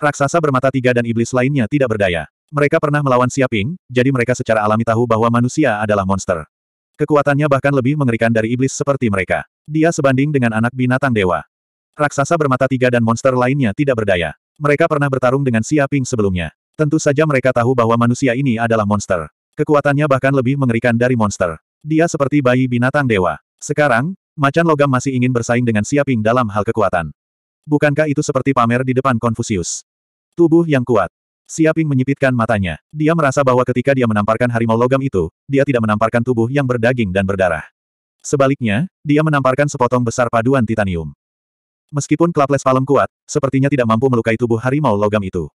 Raksasa bermata tiga dan iblis lainnya tidak berdaya. Mereka pernah melawan Xia jadi mereka secara alami tahu bahwa manusia adalah monster. Kekuatannya bahkan lebih mengerikan dari iblis seperti mereka. Dia sebanding dengan anak binatang dewa. Raksasa bermata tiga dan monster lainnya tidak berdaya. Mereka pernah bertarung dengan Siaping sebelumnya. Tentu saja mereka tahu bahwa manusia ini adalah monster. Kekuatannya bahkan lebih mengerikan dari monster. Dia seperti bayi binatang dewa. Sekarang, Macan Logam masih ingin bersaing dengan Siaping dalam hal kekuatan. Bukankah itu seperti pamer di depan Konfusius? Tubuh yang kuat. Siaping menyipitkan matanya. Dia merasa bahwa ketika dia menamparkan harimau logam itu, dia tidak menamparkan tubuh yang berdaging dan berdarah. Sebaliknya, dia menamparkan sepotong besar paduan titanium. Meskipun Klaples Palem kuat, sepertinya tidak mampu melukai tubuh harimau logam itu.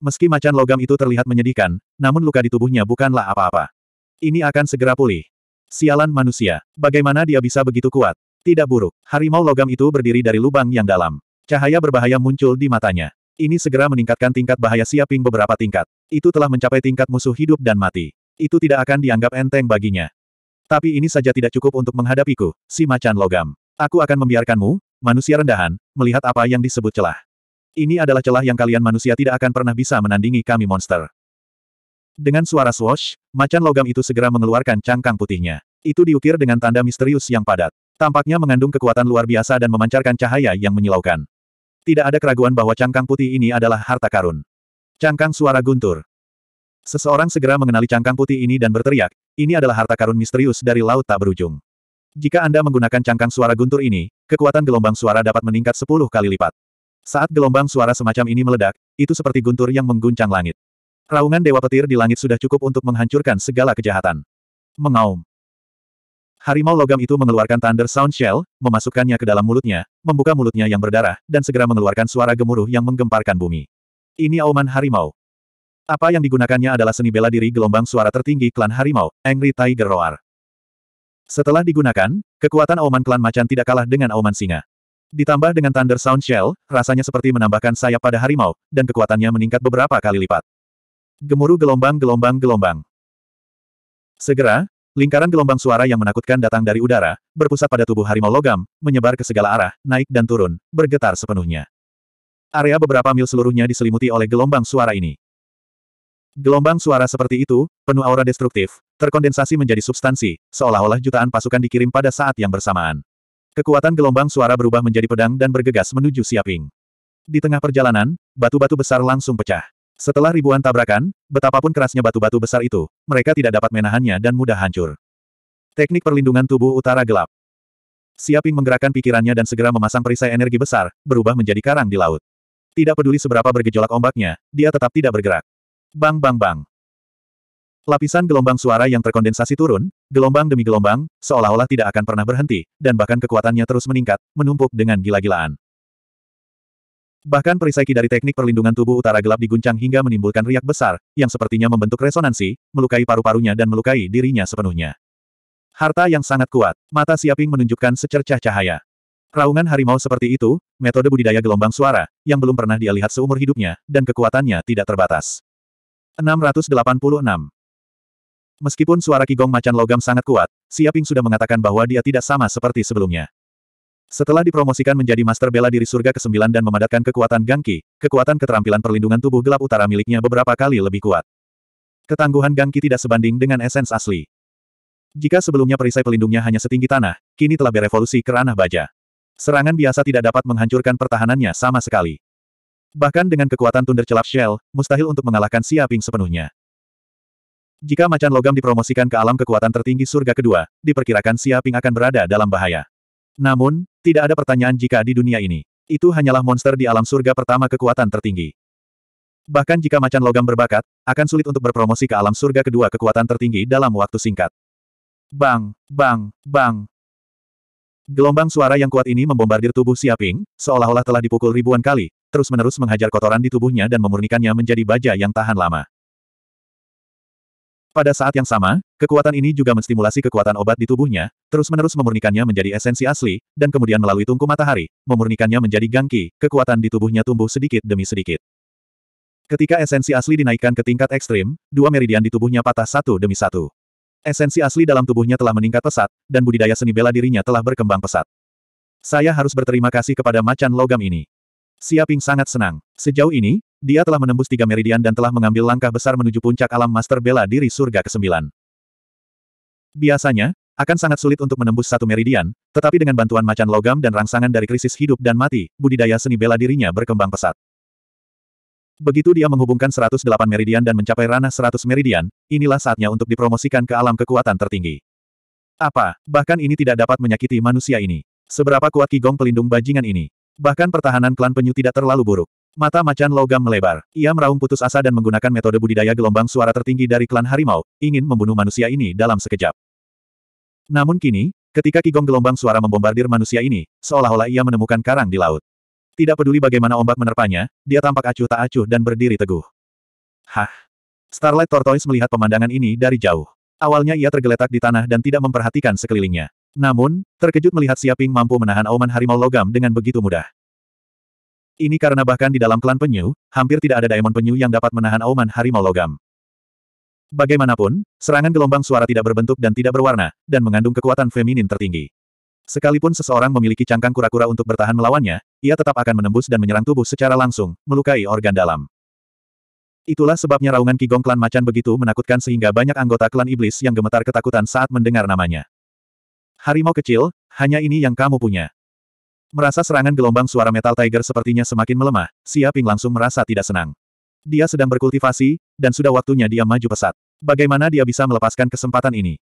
Meski macan logam itu terlihat menyedihkan, namun luka di tubuhnya bukanlah apa-apa. Ini akan segera pulih. Sialan manusia, bagaimana dia bisa begitu kuat? Tidak buruk, harimau logam itu berdiri dari lubang yang dalam. Cahaya berbahaya muncul di matanya. Ini segera meningkatkan tingkat bahaya siaping beberapa tingkat. Itu telah mencapai tingkat musuh hidup dan mati. Itu tidak akan dianggap enteng baginya. Tapi ini saja tidak cukup untuk menghadapiku, si macan logam. Aku akan membiarkanmu, manusia rendahan, melihat apa yang disebut celah. Ini adalah celah yang kalian manusia tidak akan pernah bisa menandingi kami monster. Dengan suara swash, macan logam itu segera mengeluarkan cangkang putihnya. Itu diukir dengan tanda misterius yang padat. Tampaknya mengandung kekuatan luar biasa dan memancarkan cahaya yang menyilaukan. Tidak ada keraguan bahwa cangkang putih ini adalah harta karun. Cangkang suara guntur. Seseorang segera mengenali cangkang putih ini dan berteriak, ini adalah harta karun misterius dari laut tak berujung. Jika Anda menggunakan cangkang suara guntur ini, kekuatan gelombang suara dapat meningkat 10 kali lipat. Saat gelombang suara semacam ini meledak, itu seperti guntur yang mengguncang langit. Raungan Dewa Petir di langit sudah cukup untuk menghancurkan segala kejahatan. Mengaum. Harimau logam itu mengeluarkan Thunder Sound Shell, memasukkannya ke dalam mulutnya, membuka mulutnya yang berdarah, dan segera mengeluarkan suara gemuruh yang menggemparkan bumi. Ini auman harimau. Apa yang digunakannya adalah seni bela diri gelombang suara tertinggi klan harimau, Angry Tiger Roar. Setelah digunakan, kekuatan auman klan macan tidak kalah dengan auman singa. Ditambah dengan Thunder Sound Shell, rasanya seperti menambahkan sayap pada harimau, dan kekuatannya meningkat beberapa kali lipat. Gemuruh gelombang-gelombang-gelombang. Segera, lingkaran gelombang suara yang menakutkan datang dari udara, berpusat pada tubuh harimau logam, menyebar ke segala arah, naik dan turun, bergetar sepenuhnya. Area beberapa mil seluruhnya diselimuti oleh gelombang suara ini. Gelombang suara seperti itu, penuh aura destruktif, terkondensasi menjadi substansi, seolah-olah jutaan pasukan dikirim pada saat yang bersamaan. Kekuatan gelombang suara berubah menjadi pedang dan bergegas menuju Siaping. Di tengah perjalanan, batu-batu besar langsung pecah. Setelah ribuan tabrakan, betapapun kerasnya batu-batu besar itu, mereka tidak dapat menahannya dan mudah hancur. Teknik perlindungan tubuh utara gelap. Siaping menggerakkan pikirannya dan segera memasang perisai energi besar, berubah menjadi karang di laut. Tidak peduli seberapa bergejolak ombaknya, dia tetap tidak bergerak. Bang bang bang. Lapisan gelombang suara yang terkondensasi turun, gelombang demi gelombang, seolah-olah tidak akan pernah berhenti, dan bahkan kekuatannya terus meningkat, menumpuk dengan gila-gilaan. Bahkan perisai dari teknik perlindungan tubuh utara gelap diguncang hingga menimbulkan riak besar, yang sepertinya membentuk resonansi, melukai paru-parunya dan melukai dirinya sepenuhnya. Harta yang sangat kuat, mata siaping menunjukkan secercah cahaya. Raungan harimau seperti itu, metode budidaya gelombang suara, yang belum pernah dia lihat seumur hidupnya, dan kekuatannya tidak terbatas. 686. Meskipun suara kigong macan logam sangat kuat, Siaping sudah mengatakan bahwa dia tidak sama seperti sebelumnya. Setelah dipromosikan menjadi Master Bela Diri Surga ke-9 dan memadatkan kekuatan Gangki, kekuatan keterampilan perlindungan tubuh gelap utara miliknya beberapa kali lebih kuat. Ketangguhan Gangki tidak sebanding dengan esens asli. Jika sebelumnya perisai pelindungnya hanya setinggi tanah, kini telah berevolusi ke ranah baja. Serangan biasa tidak dapat menghancurkan pertahanannya sama sekali. Bahkan dengan kekuatan Thunder Celap Shell, mustahil untuk mengalahkan Siaping sepenuhnya. Jika macan logam dipromosikan ke alam kekuatan tertinggi surga kedua, diperkirakan Siaping akan berada dalam bahaya. Namun, tidak ada pertanyaan jika di dunia ini, itu hanyalah monster di alam surga pertama kekuatan tertinggi. Bahkan jika macan logam berbakat, akan sulit untuk berpromosi ke alam surga kedua kekuatan tertinggi dalam waktu singkat. Bang, bang, bang. Gelombang suara yang kuat ini membombardir tubuh Siaping, seolah-olah telah dipukul ribuan kali, terus-menerus menghajar kotoran di tubuhnya dan memurnikannya menjadi baja yang tahan lama. Pada saat yang sama, kekuatan ini juga menstimulasi kekuatan obat di tubuhnya, terus-menerus memurnikannya menjadi esensi asli, dan kemudian melalui tungku matahari, memurnikannya menjadi gangki, kekuatan di tubuhnya tumbuh sedikit demi sedikit. Ketika esensi asli dinaikkan ke tingkat ekstrim, dua meridian di tubuhnya patah satu demi satu. Esensi asli dalam tubuhnya telah meningkat pesat, dan budidaya seni bela dirinya telah berkembang pesat. Saya harus berterima kasih kepada macan logam ini. Siaping sangat senang. Sejauh ini, dia telah menembus tiga meridian dan telah mengambil langkah besar menuju puncak alam master bela diri surga ke-9. Biasanya, akan sangat sulit untuk menembus satu meridian, tetapi dengan bantuan macan logam dan rangsangan dari krisis hidup dan mati, budidaya seni bela dirinya berkembang pesat. Begitu dia menghubungkan 108 meridian dan mencapai ranah 100 meridian, inilah saatnya untuk dipromosikan ke alam kekuatan tertinggi. Apa, bahkan ini tidak dapat menyakiti manusia ini. Seberapa kuat Qigong pelindung bajingan ini? Bahkan pertahanan klan penyu tidak terlalu buruk. Mata macan logam melebar. Ia meraung putus asa dan menggunakan metode budidaya gelombang suara tertinggi dari klan harimau, ingin membunuh manusia ini dalam sekejap. Namun kini, ketika kigong gelombang suara membombardir manusia ini, seolah-olah ia menemukan karang di laut. Tidak peduli bagaimana ombak menerpanya, dia tampak acuh tak acuh dan berdiri teguh. Hah? Starlight Tortoise melihat pemandangan ini dari jauh. Awalnya ia tergeletak di tanah dan tidak memperhatikan sekelilingnya. Namun, terkejut melihat Siaping mampu menahan auman harimau logam dengan begitu mudah. Ini karena bahkan di dalam klan penyu, hampir tidak ada daemon penyu yang dapat menahan auman harimau logam. Bagaimanapun, serangan gelombang suara tidak berbentuk dan tidak berwarna, dan mengandung kekuatan feminin tertinggi. Sekalipun seseorang memiliki cangkang kura-kura untuk bertahan melawannya, ia tetap akan menembus dan menyerang tubuh secara langsung, melukai organ dalam. Itulah sebabnya raungan Kigong klan macan begitu menakutkan sehingga banyak anggota klan iblis yang gemetar ketakutan saat mendengar namanya. Harimau kecil, hanya ini yang kamu punya. Merasa serangan gelombang suara Metal Tiger sepertinya semakin melemah, Xia Ping langsung merasa tidak senang. Dia sedang berkultivasi, dan sudah waktunya dia maju pesat. Bagaimana dia bisa melepaskan kesempatan ini?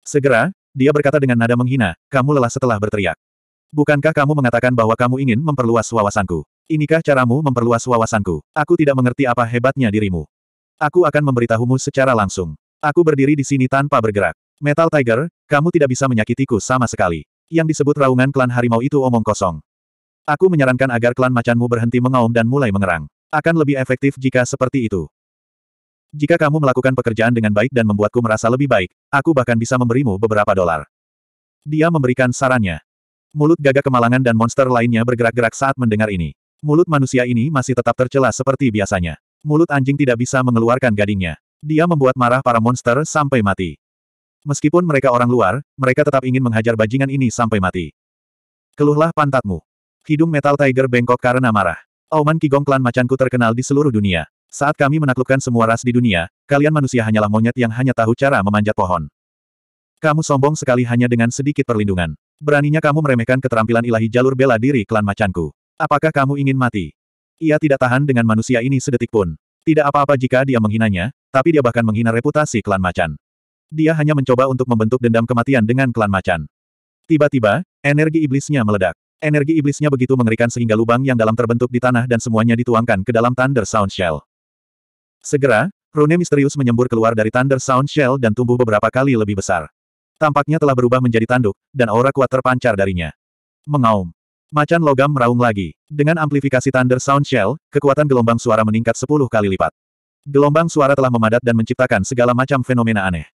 Segera, dia berkata dengan nada menghina, kamu lelah setelah berteriak. Bukankah kamu mengatakan bahwa kamu ingin memperluas wawasanku? Inikah caramu memperluas wawasanku? Aku tidak mengerti apa hebatnya dirimu. Aku akan memberitahumu secara langsung. Aku berdiri di sini tanpa bergerak. Metal Tiger, kamu tidak bisa menyakitiku sama sekali. Yang disebut raungan klan harimau itu omong kosong. Aku menyarankan agar klan macanmu berhenti mengaum dan mulai mengerang. Akan lebih efektif jika seperti itu. Jika kamu melakukan pekerjaan dengan baik dan membuatku merasa lebih baik, aku bahkan bisa memberimu beberapa dolar. Dia memberikan sarannya. Mulut gagak kemalangan dan monster lainnya bergerak-gerak saat mendengar ini. Mulut manusia ini masih tetap tercela seperti biasanya. Mulut anjing tidak bisa mengeluarkan gadingnya. Dia membuat marah para monster sampai mati. Meskipun mereka orang luar, mereka tetap ingin menghajar bajingan ini sampai mati. Keluhlah pantatmu. Hidung Metal Tiger bengkok karena marah. Auman Kigong klan macanku terkenal di seluruh dunia. Saat kami menaklukkan semua ras di dunia, kalian manusia hanyalah monyet yang hanya tahu cara memanjat pohon. Kamu sombong sekali hanya dengan sedikit perlindungan. Beraninya kamu meremehkan keterampilan ilahi jalur bela diri klan macanku. Apakah kamu ingin mati? Ia tidak tahan dengan manusia ini sedetik pun. Tidak apa-apa jika dia menghinanya, tapi dia bahkan menghina reputasi klan macan. Dia hanya mencoba untuk membentuk dendam kematian dengan klan macan. Tiba-tiba, energi iblisnya meledak. Energi iblisnya begitu mengerikan sehingga lubang yang dalam terbentuk di tanah dan semuanya dituangkan ke dalam Thunder Sound Shell. Segera, rune misterius menyembur keluar dari Thunder Sound Shell dan tumbuh beberapa kali lebih besar. Tampaknya telah berubah menjadi tanduk, dan aura kuat terpancar darinya. Mengaum. Macan logam meraung lagi. Dengan amplifikasi Thunder Sound Shell, kekuatan gelombang suara meningkat 10 kali lipat. Gelombang suara telah memadat dan menciptakan segala macam fenomena aneh.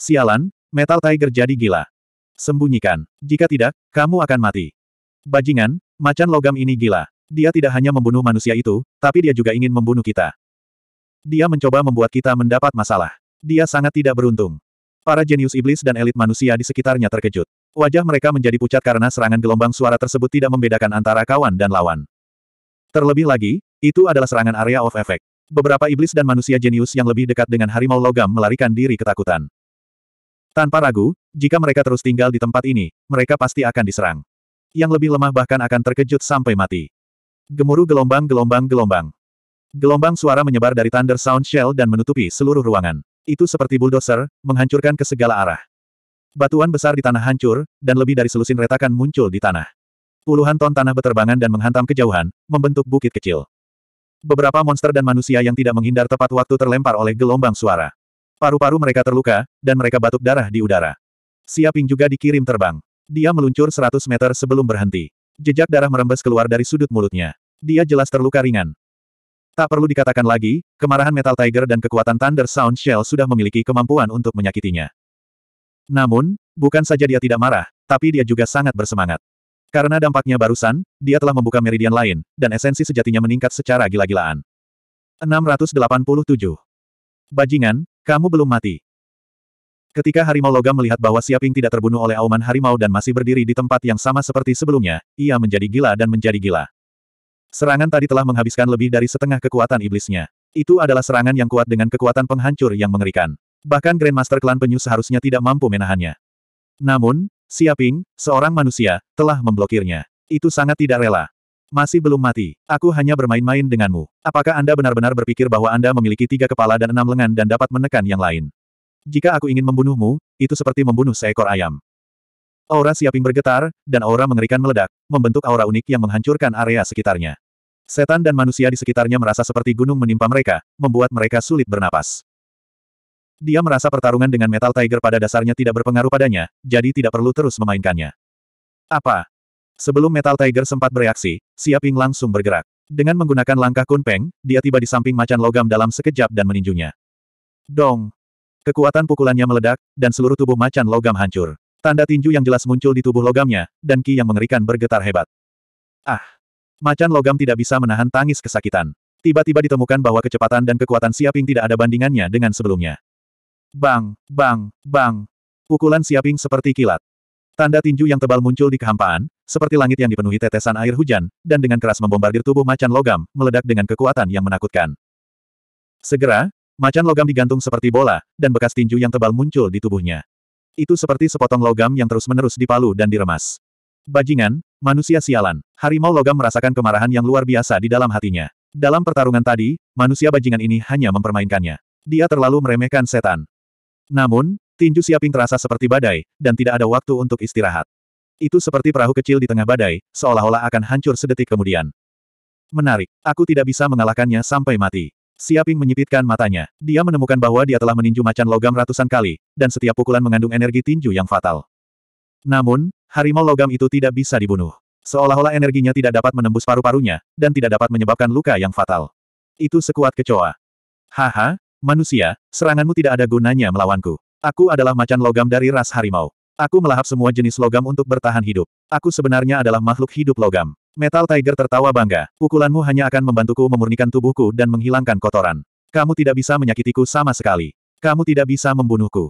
Sialan, Metal Tiger jadi gila. Sembunyikan. Jika tidak, kamu akan mati. Bajingan, macan logam ini gila. Dia tidak hanya membunuh manusia itu, tapi dia juga ingin membunuh kita. Dia mencoba membuat kita mendapat masalah. Dia sangat tidak beruntung. Para jenius iblis dan elit manusia di sekitarnya terkejut. Wajah mereka menjadi pucat karena serangan gelombang suara tersebut tidak membedakan antara kawan dan lawan. Terlebih lagi, itu adalah serangan area of effect. Beberapa iblis dan manusia jenius yang lebih dekat dengan harimau logam melarikan diri ketakutan. Tanpa ragu, jika mereka terus tinggal di tempat ini, mereka pasti akan diserang. Yang lebih lemah bahkan akan terkejut sampai mati. Gemuruh gelombang gelombang gelombang. Gelombang suara menyebar dari Thunder Sound Shell dan menutupi seluruh ruangan. Itu seperti bulldozer, menghancurkan ke segala arah. Batuan besar di tanah hancur, dan lebih dari selusin retakan muncul di tanah. Puluhan ton tanah beterbangan dan menghantam kejauhan, membentuk bukit kecil. Beberapa monster dan manusia yang tidak menghindar tepat waktu terlempar oleh gelombang suara. Paru-paru mereka terluka, dan mereka batuk darah di udara. Siaping juga dikirim terbang. Dia meluncur 100 meter sebelum berhenti. Jejak darah merembes keluar dari sudut mulutnya. Dia jelas terluka ringan. Tak perlu dikatakan lagi, kemarahan Metal Tiger dan kekuatan Thunder Sound Shell sudah memiliki kemampuan untuk menyakitinya. Namun, bukan saja dia tidak marah, tapi dia juga sangat bersemangat. Karena dampaknya barusan, dia telah membuka meridian lain, dan esensi sejatinya meningkat secara gila-gilaan. 687. Bajingan, kamu belum mati. Ketika Harimau Logam melihat bahwa Siaping tidak terbunuh oleh auman harimau dan masih berdiri di tempat yang sama seperti sebelumnya, ia menjadi gila dan menjadi gila. Serangan tadi telah menghabiskan lebih dari setengah kekuatan iblisnya. Itu adalah serangan yang kuat dengan kekuatan penghancur yang mengerikan. Bahkan Grandmaster Klan Penyu seharusnya tidak mampu menahannya. Namun, Siaping, seorang manusia, telah memblokirnya. Itu sangat tidak rela. Masih belum mati. Aku hanya bermain-main denganmu. Apakah Anda benar-benar berpikir bahwa Anda memiliki tiga kepala dan enam lengan dan dapat menekan yang lain? Jika aku ingin membunuhmu, itu seperti membunuh seekor ayam. Aura siaping bergetar, dan aura mengerikan meledak, membentuk aura unik yang menghancurkan area sekitarnya. Setan dan manusia di sekitarnya merasa seperti gunung menimpa mereka, membuat mereka sulit bernapas. Dia merasa pertarungan dengan Metal Tiger pada dasarnya tidak berpengaruh padanya, jadi tidak perlu terus memainkannya. Apa, Sebelum Metal Tiger sempat bereaksi, Siaping langsung bergerak. Dengan menggunakan langkah kunpeng, dia tiba di samping macan logam dalam sekejap dan meninjunya. Dong! Kekuatan pukulannya meledak, dan seluruh tubuh macan logam hancur. Tanda tinju yang jelas muncul di tubuh logamnya, dan ki yang mengerikan bergetar hebat. Ah! Macan logam tidak bisa menahan tangis kesakitan. Tiba-tiba ditemukan bahwa kecepatan dan kekuatan Siaping tidak ada bandingannya dengan sebelumnya. Bang, bang, bang. Pukulan Siaping seperti kilat. Tanda tinju yang tebal muncul di kehampaan, seperti langit yang dipenuhi tetesan air hujan, dan dengan keras membombardir tubuh macan logam, meledak dengan kekuatan yang menakutkan. Segera, macan logam digantung seperti bola, dan bekas tinju yang tebal muncul di tubuhnya. Itu seperti sepotong logam yang terus-menerus dipalu dan diremas. Bajingan, manusia sialan, harimau logam merasakan kemarahan yang luar biasa di dalam hatinya. Dalam pertarungan tadi, manusia bajingan ini hanya mempermainkannya. Dia terlalu meremehkan setan. Namun, Tinju Siaping terasa seperti badai, dan tidak ada waktu untuk istirahat. Itu seperti perahu kecil di tengah badai, seolah-olah akan hancur sedetik kemudian. Menarik, aku tidak bisa mengalahkannya sampai mati. Siaping menyipitkan matanya. Dia menemukan bahwa dia telah meninju macan logam ratusan kali, dan setiap pukulan mengandung energi tinju yang fatal. Namun, harimau logam itu tidak bisa dibunuh. Seolah-olah energinya tidak dapat menembus paru-parunya, dan tidak dapat menyebabkan luka yang fatal. Itu sekuat kecoa. Haha, manusia, seranganmu tidak ada gunanya melawanku. Aku adalah macan logam dari ras harimau. Aku melahap semua jenis logam untuk bertahan hidup. Aku sebenarnya adalah makhluk hidup logam. Metal Tiger tertawa bangga. Pukulanmu hanya akan membantuku memurnikan tubuhku dan menghilangkan kotoran. Kamu tidak bisa menyakitiku sama sekali. Kamu tidak bisa membunuhku.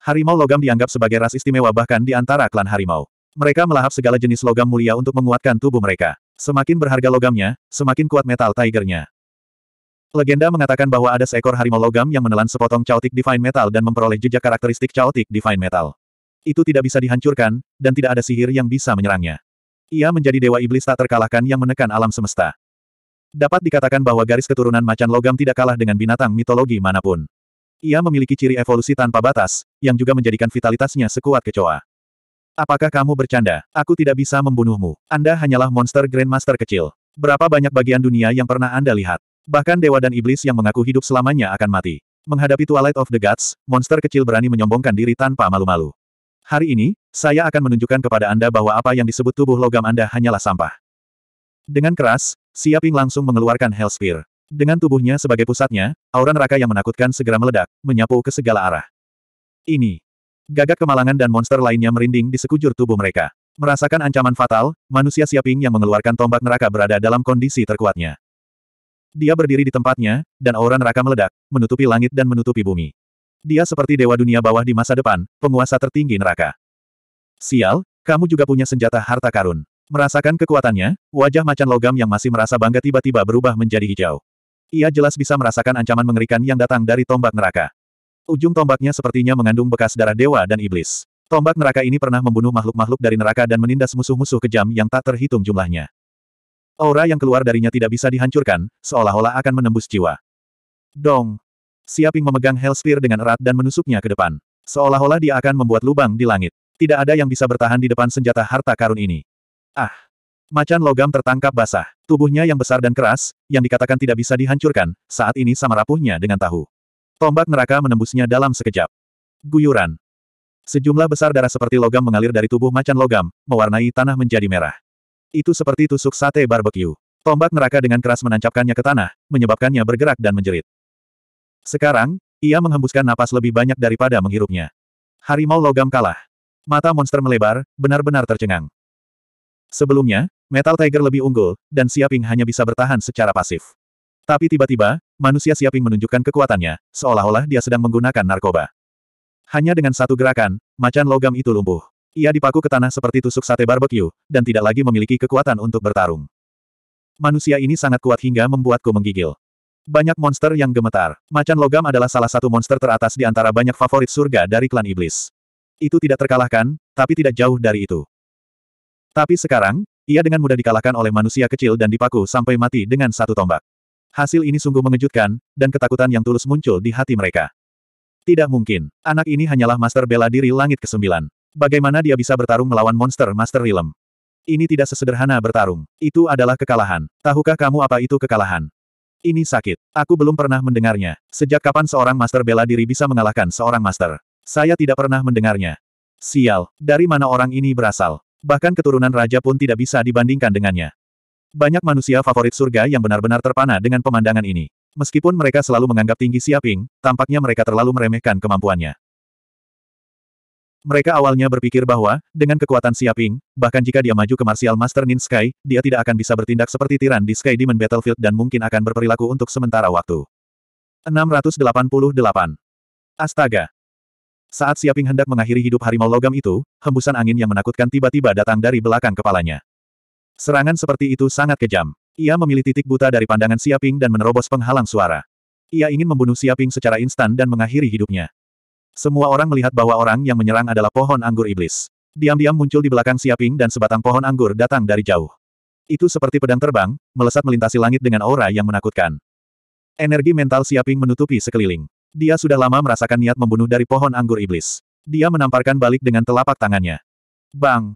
Harimau logam dianggap sebagai ras istimewa bahkan di antara klan harimau. Mereka melahap segala jenis logam mulia untuk menguatkan tubuh mereka. Semakin berharga logamnya, semakin kuat metal tigernya. Legenda mengatakan bahwa ada seekor harimau logam yang menelan sepotong Chaotic Divine Metal dan memperoleh jejak karakteristik Chaotic Divine Metal. Itu tidak bisa dihancurkan, dan tidak ada sihir yang bisa menyerangnya. Ia menjadi dewa iblis tak terkalahkan yang menekan alam semesta. Dapat dikatakan bahwa garis keturunan macan logam tidak kalah dengan binatang mitologi manapun. Ia memiliki ciri evolusi tanpa batas, yang juga menjadikan vitalitasnya sekuat kecoa. Apakah kamu bercanda? Aku tidak bisa membunuhmu. Anda hanyalah monster Grandmaster kecil. Berapa banyak bagian dunia yang pernah Anda lihat? Bahkan dewa dan iblis yang mengaku hidup selamanya akan mati. Menghadapi Twilight of the Gods, monster kecil berani menyombongkan diri tanpa malu-malu. Hari ini, saya akan menunjukkan kepada Anda bahwa apa yang disebut tubuh logam Anda hanyalah sampah. Dengan keras, Siaping langsung mengeluarkan Hellspear. Dengan tubuhnya sebagai pusatnya, aura neraka yang menakutkan segera meledak, menyapu ke segala arah. Ini. Gagak kemalangan dan monster lainnya merinding di sekujur tubuh mereka. Merasakan ancaman fatal, manusia Siaping yang mengeluarkan tombak neraka berada dalam kondisi terkuatnya. Dia berdiri di tempatnya, dan aura neraka meledak, menutupi langit dan menutupi bumi. Dia seperti dewa dunia bawah di masa depan, penguasa tertinggi neraka. Sial, kamu juga punya senjata harta karun. Merasakan kekuatannya, wajah macan logam yang masih merasa bangga tiba-tiba berubah menjadi hijau. Ia jelas bisa merasakan ancaman mengerikan yang datang dari tombak neraka. Ujung tombaknya sepertinya mengandung bekas darah dewa dan iblis. Tombak neraka ini pernah membunuh makhluk-makhluk dari neraka dan menindas musuh-musuh kejam yang tak terhitung jumlahnya. Aura yang keluar darinya tidak bisa dihancurkan, seolah-olah akan menembus jiwa. Dong! Siaping memegang Hellspear dengan erat dan menusuknya ke depan. Seolah-olah dia akan membuat lubang di langit. Tidak ada yang bisa bertahan di depan senjata harta karun ini. Ah! Macan logam tertangkap basah. Tubuhnya yang besar dan keras, yang dikatakan tidak bisa dihancurkan, saat ini sama rapuhnya dengan tahu. Tombak neraka menembusnya dalam sekejap. Guyuran. Sejumlah besar darah seperti logam mengalir dari tubuh macan logam, mewarnai tanah menjadi merah. Itu seperti tusuk sate barbeque. Tombak neraka dengan keras menancapkannya ke tanah, menyebabkannya bergerak dan menjerit. Sekarang, ia menghembuskan napas lebih banyak daripada menghirupnya. Harimau logam kalah. Mata monster melebar, benar-benar tercengang. Sebelumnya, Metal Tiger lebih unggul, dan Siaping hanya bisa bertahan secara pasif. Tapi tiba-tiba, manusia Siaping menunjukkan kekuatannya, seolah-olah dia sedang menggunakan narkoba. Hanya dengan satu gerakan, macan logam itu lumpuh. Ia dipaku ke tanah seperti tusuk sate barbeque, dan tidak lagi memiliki kekuatan untuk bertarung. Manusia ini sangat kuat hingga membuatku menggigil. Banyak monster yang gemetar. Macan logam adalah salah satu monster teratas di antara banyak favorit surga dari klan iblis. Itu tidak terkalahkan, tapi tidak jauh dari itu. Tapi sekarang, ia dengan mudah dikalahkan oleh manusia kecil dan dipaku sampai mati dengan satu tombak. Hasil ini sungguh mengejutkan, dan ketakutan yang tulus muncul di hati mereka. Tidak mungkin, anak ini hanyalah master bela diri langit ke-9. Bagaimana dia bisa bertarung melawan monster Master Realm? Ini tidak sesederhana bertarung. Itu adalah kekalahan. Tahukah kamu apa itu kekalahan? Ini sakit. Aku belum pernah mendengarnya. Sejak kapan seorang master bela diri bisa mengalahkan seorang master? Saya tidak pernah mendengarnya. Sial, dari mana orang ini berasal? Bahkan keturunan raja pun tidak bisa dibandingkan dengannya. Banyak manusia favorit surga yang benar-benar terpana dengan pemandangan ini. Meskipun mereka selalu menganggap tinggi Siaping, tampaknya mereka terlalu meremehkan kemampuannya. Mereka awalnya berpikir bahwa, dengan kekuatan Siaping, bahkan jika dia maju ke Martial Master Nin Sky, dia tidak akan bisa bertindak seperti tiran di Sky Demon Battlefield dan mungkin akan berperilaku untuk sementara waktu. 688. Astaga! Saat Siaping hendak mengakhiri hidup harimau logam itu, hembusan angin yang menakutkan tiba-tiba datang dari belakang kepalanya. Serangan seperti itu sangat kejam. Ia memilih titik buta dari pandangan Siaping dan menerobos penghalang suara. Ia ingin membunuh Siaping secara instan dan mengakhiri hidupnya. Semua orang melihat bahwa orang yang menyerang adalah pohon anggur iblis. Diam-diam muncul di belakang Siaping dan sebatang pohon anggur datang dari jauh. Itu seperti pedang terbang, melesat melintasi langit dengan aura yang menakutkan. Energi mental Siaping menutupi sekeliling. Dia sudah lama merasakan niat membunuh dari pohon anggur iblis. Dia menamparkan balik dengan telapak tangannya. Bang!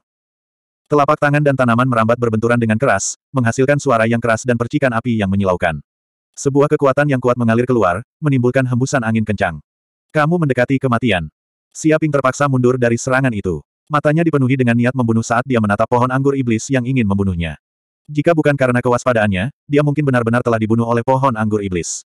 Telapak tangan dan tanaman merambat berbenturan dengan keras, menghasilkan suara yang keras dan percikan api yang menyilaukan. Sebuah kekuatan yang kuat mengalir keluar, menimbulkan hembusan angin kencang. Kamu mendekati kematian. Siaping terpaksa mundur dari serangan itu. Matanya dipenuhi dengan niat membunuh saat dia menatap pohon anggur iblis yang ingin membunuhnya. Jika bukan karena kewaspadaannya, dia mungkin benar-benar telah dibunuh oleh pohon anggur iblis.